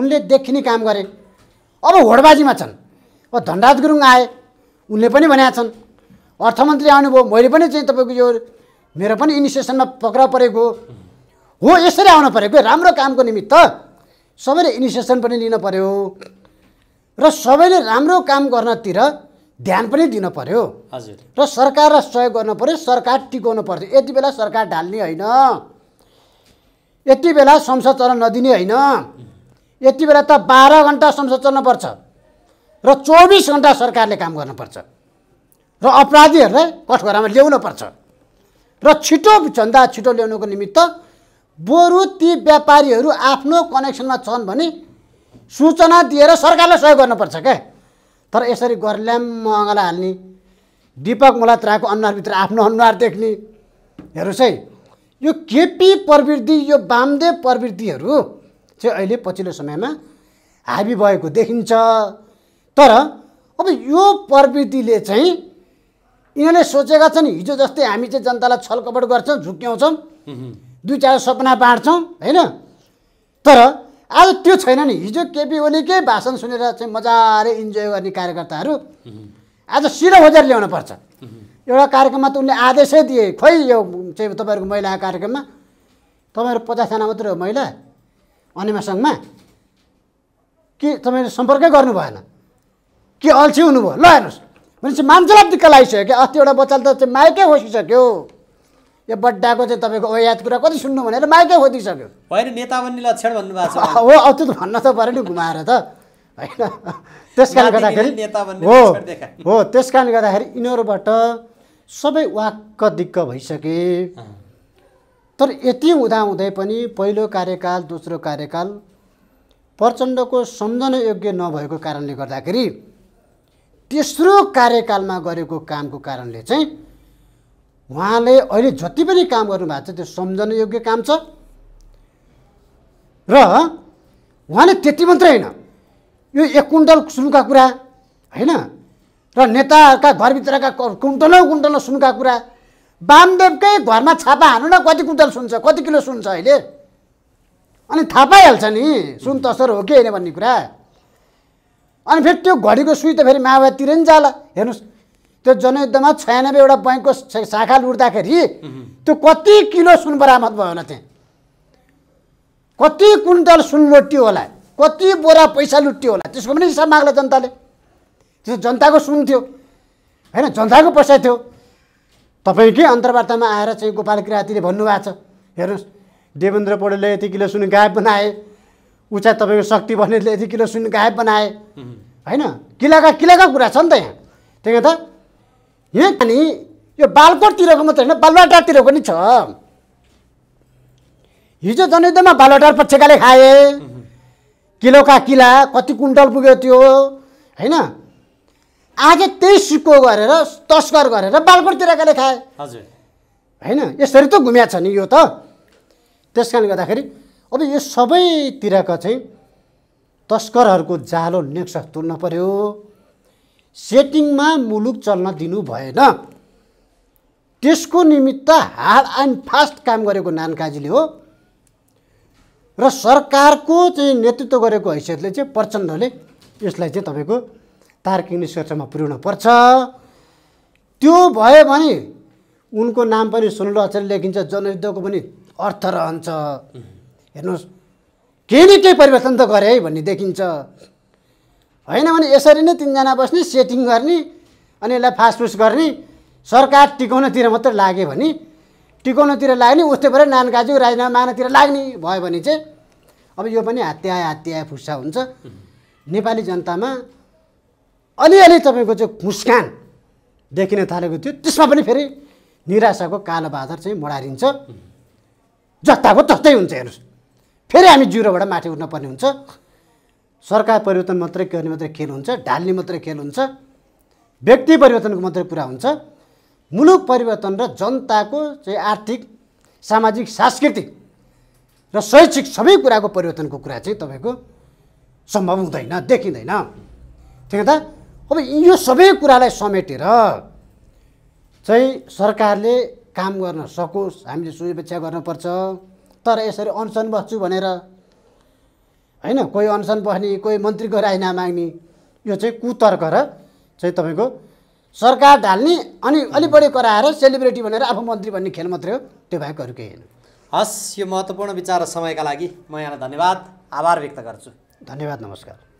उनले देखिने काम गरे अब होडबाजीमा छन् अब धनराज गुरुङ आए उनले पनि भनेका छन् अर्थमन्त्री आउनुभयो मैले पनि चाहिँ तपाईँको यो मेरो पनि इनिसिएसनमा पक्राउ परेको हो यसरी आउनु परेको राम्रो कामको निमित्त सबैले इनिसिएसन पनि लिन पऱ्यो र सबैले राम्रो काम गर्नतिर ध्यान पनि दिन पऱ्यो हजुर र सरकारलाई सहयोग गर्नु पर्यो सरकार टिकाउनु पर्थ्यो यति बेला सरकार ढाल्ने होइन यति बेला संसद चल्न नदिने होइन यति बेला त बाह्र घन्टा संसद चल्नुपर्छ र चौबिस घन्टा सरकारले काम गर्नुपर्छ र अपराधीहरूलाई कठघरामा पर्छ र छिटो भन्दा छिटो ल्याउनुको निमित्त बरु ती व्यापारीहरू आफ्नो कनेक्सनमा छन् भने सूचना दिएर सरकारलाई सहयोग गर्नुपर्छ क्या तर यसरी गर्ल्याम अँगला हाल्ने दिपक मुलात्राको अनुहारभित्र आफ्नो अनुहार देख्ने हेर्नुहोस् है यो केपी प्रवृत्ति यो वामदेव प्रवृत्तिहरू चाहिँ अहिले पछिल्लो समयमा हाबी भएको देखिन्छ तर अब यो प्रवृत्तिले चाहिँ यिनीहरूले सोचेका छन् हिजो जस्तै हामी चाहिँ जनतालाई छलकपट गर्छौँ झुक्क्याउँछौँ दुई चार सपना बाँड्छौँ होइन तर आज त्यो छैन नि हिजो केपी ओलीकै भाषण सुनेर चाहिँ मजाले इन्जोय गर्ने कार्यकर्ताहरू आज सिधो खोजेर ल्याउनु पर्छ एउटा कार्यक्रममा त उनले आदेशै दिए खोइ यो चाहिँ तपाईँहरूको महिला कार्यक्रममा तपाईँहरू पचासजना मात्रै हो महिला अनिमा सङ्घमा के तपाईँले सम्पर्कै गर्नु भएन के अल्छी हुनुभयो ल हेर्नुहोस् भनेपछि मान्छेलाई दिक्क लागिसक्यो कि अस्ति एउटा बच्चाले त माइकै खोसिसक्यो यो बड्डाको चाहिँ तपाईँको अयात कुरा कति सुन्नु भनेर माइकै खोजिसक्यो होइन नेता बन्ने लक्षण भन्नुभएको छ हो अतुत भन्न त पऱ्यो नि घुमाएर त होइन त्यस कारणले गर्दाखेरि हो हो त्यस कारणले गर्दाखेरि यिनीहरूबाट सबै वाक्क दिक्क भइसके तर यति हुँदाहुँदै पनि पहिलो कार्यकाल दोस्रो कार्यकाल प्रचण्डको सम्झन योग्य नभएको कारणले गर्दाखेरि तेस्रो कार्यकालमा गरेको कामको कारणले चाहिँ उहाँले अहिले जति पनि काम गर्नुभएको छ त्यो सम्झन योग्य काम छ र उहाँले त्यति मात्रै होइन यो एक कुन्टल सुनका कुरा होइन र नेताहरूका घरभित्रका कुन्टलौँ कुन्टल सुनका कुरा वामदेवकै घरमा छापा हाल्नु न कति कुन्टल सुन्छ कति किलो सुन्छ अहिले अनि थाहा पाइहाल्छ नि सुन तसर हो कि होइन भन्ने कुरा अनि फेरि त्यो घडीको सुई त फेरि माओवादीतिर नि जाला हेर्नुहोस् त्यो जनयुद्धमा छयानब्बेवटा बैङ्कको शाखा लुट्दाखेरि त्यो कति किलो सुन बरामद भयो होला त्यहाँ कति कुन्टल सुन लुटियो होला कति बोरा पैसा लुटियो होला त्यसको पनि हिसाब माग्ला जनताले त्यो जनताको सुन थियो होइन जनताको पैसा थियो तपाईँकै अन्तर्वार्तामा आएर चाहिँ गोपाल किराँतीले भन्नुभएको छ हेर्नुहोस् देवेन्द्र पौडेलले यति किलो सुन गायब बनाए उचा तपाईँको शक्ति बनेले यति किलो सुन गायब बनाए होइन किलाका किलाका कुरा छ नि त यहाँ त्यही त यो पानी यो बालकोटतिरको मात्रै होइन बालुवाटारतिर पनि छ हिजो जनयुद्धमा बालुवाटार पक्षकाले खाए किलोका किला कति कुन्टल पुग्यो त्यो होइन आज त्यही सिक्को गरेर तस्कर गरेर बालकोटतिरकाले खाए हजुर होइन यसरी त घुम्या छ नि यो त त्यस कारणले गर्दाखेरि अब यो सबैतिरका चाहिँ तस्करहरूको जालो नेक्सा तुल्न पर्यो सेटिङमा मुलुक चल्न दिनु भएन त्यसको निमित्त हार्ड एन्ड फास्ट काम गरेको नानकाजीले हो र सरकारको चाहिँ नेतृत्व गरेको हैसियतले चाहिँ प्रचण्डले यसलाई चाहिँ तपाईँको तार्किक निष्कर्षमा पर्छ त्यो भयो भने उनको नाम पनि सोलु अक्षर लेखिन्छ जनयुद्धको पनि अर्थ रहन्छ हेर्नुहोस् केही न केही परिवर्तन त गरे है भन्ने देखिन्छ होइन भने यसरी नै तिनजना बस्ने सेटिङ गर्ने अनि यसलाई फासफुस गर्ने सरकार टिकाउनतिर मात्रै लाग्यो भने टिकाउनतिर लाग्ने उस्तै भएर नानकाजु राजीनामातिर लाग्ने भयो भने चाहिँ अब यो पनि हत्या हत्या फुस्सा हुन्छ नेपाली जनतामा अलिअलि तपाईँको चाहिँ खुस्कान देखिन थालेको थियो त्यसमा पनि फेरि निराशाको कालो बादर चाहिँ मोडारिन्छ जस्ताको तस्तै हुन्छ हेर्नुहोस् फेरि हामी जिरोबाट माथि उठ्न पर्ने हुन्छ सरकार परिवर्तन मात्रै गर्ने मात्रै खेल हुन्छ ढाल्ने मात्रै खेल हुन्छ व्यक्ति परिवर्तनको मात्रै कुरा हुन्छ मुलुक परिवर्तन र जनताको चाहिँ आर्थिक सामाजिक सांस्कृतिक र शैक्षिक सबै कुराको परिवर्तनको कुरा चाहिँ तपाईँको सम्भव हुँदैन देखिँदैन ठिक त अब यो सबै कुरालाई समेटेर चाहिँ सरकारले काम गर्न सकोस् हामीले सुविपेक्षा गर्नुपर्छ तर यसरी अनसन बस्छु भनेर होइन कोही अनसन बस्ने कोही मन्त्रीको राजीना माग्ने यो चाहिँ कुतर्क र चाहिँ तपाईँको सरकार ढाल्ने अनि अलि बढी कराएर सेलिब्रेटी भनेर आफू मन्त्री भन्ने खेल मात्रै हो त्यो बाहेक अरू केही होइन हस् यो महत्त्वपूर्ण विचार र समयका लागि म यहाँलाई धन्यवाद आभार व्यक्त गर्छु धन्यवाद नमस्कार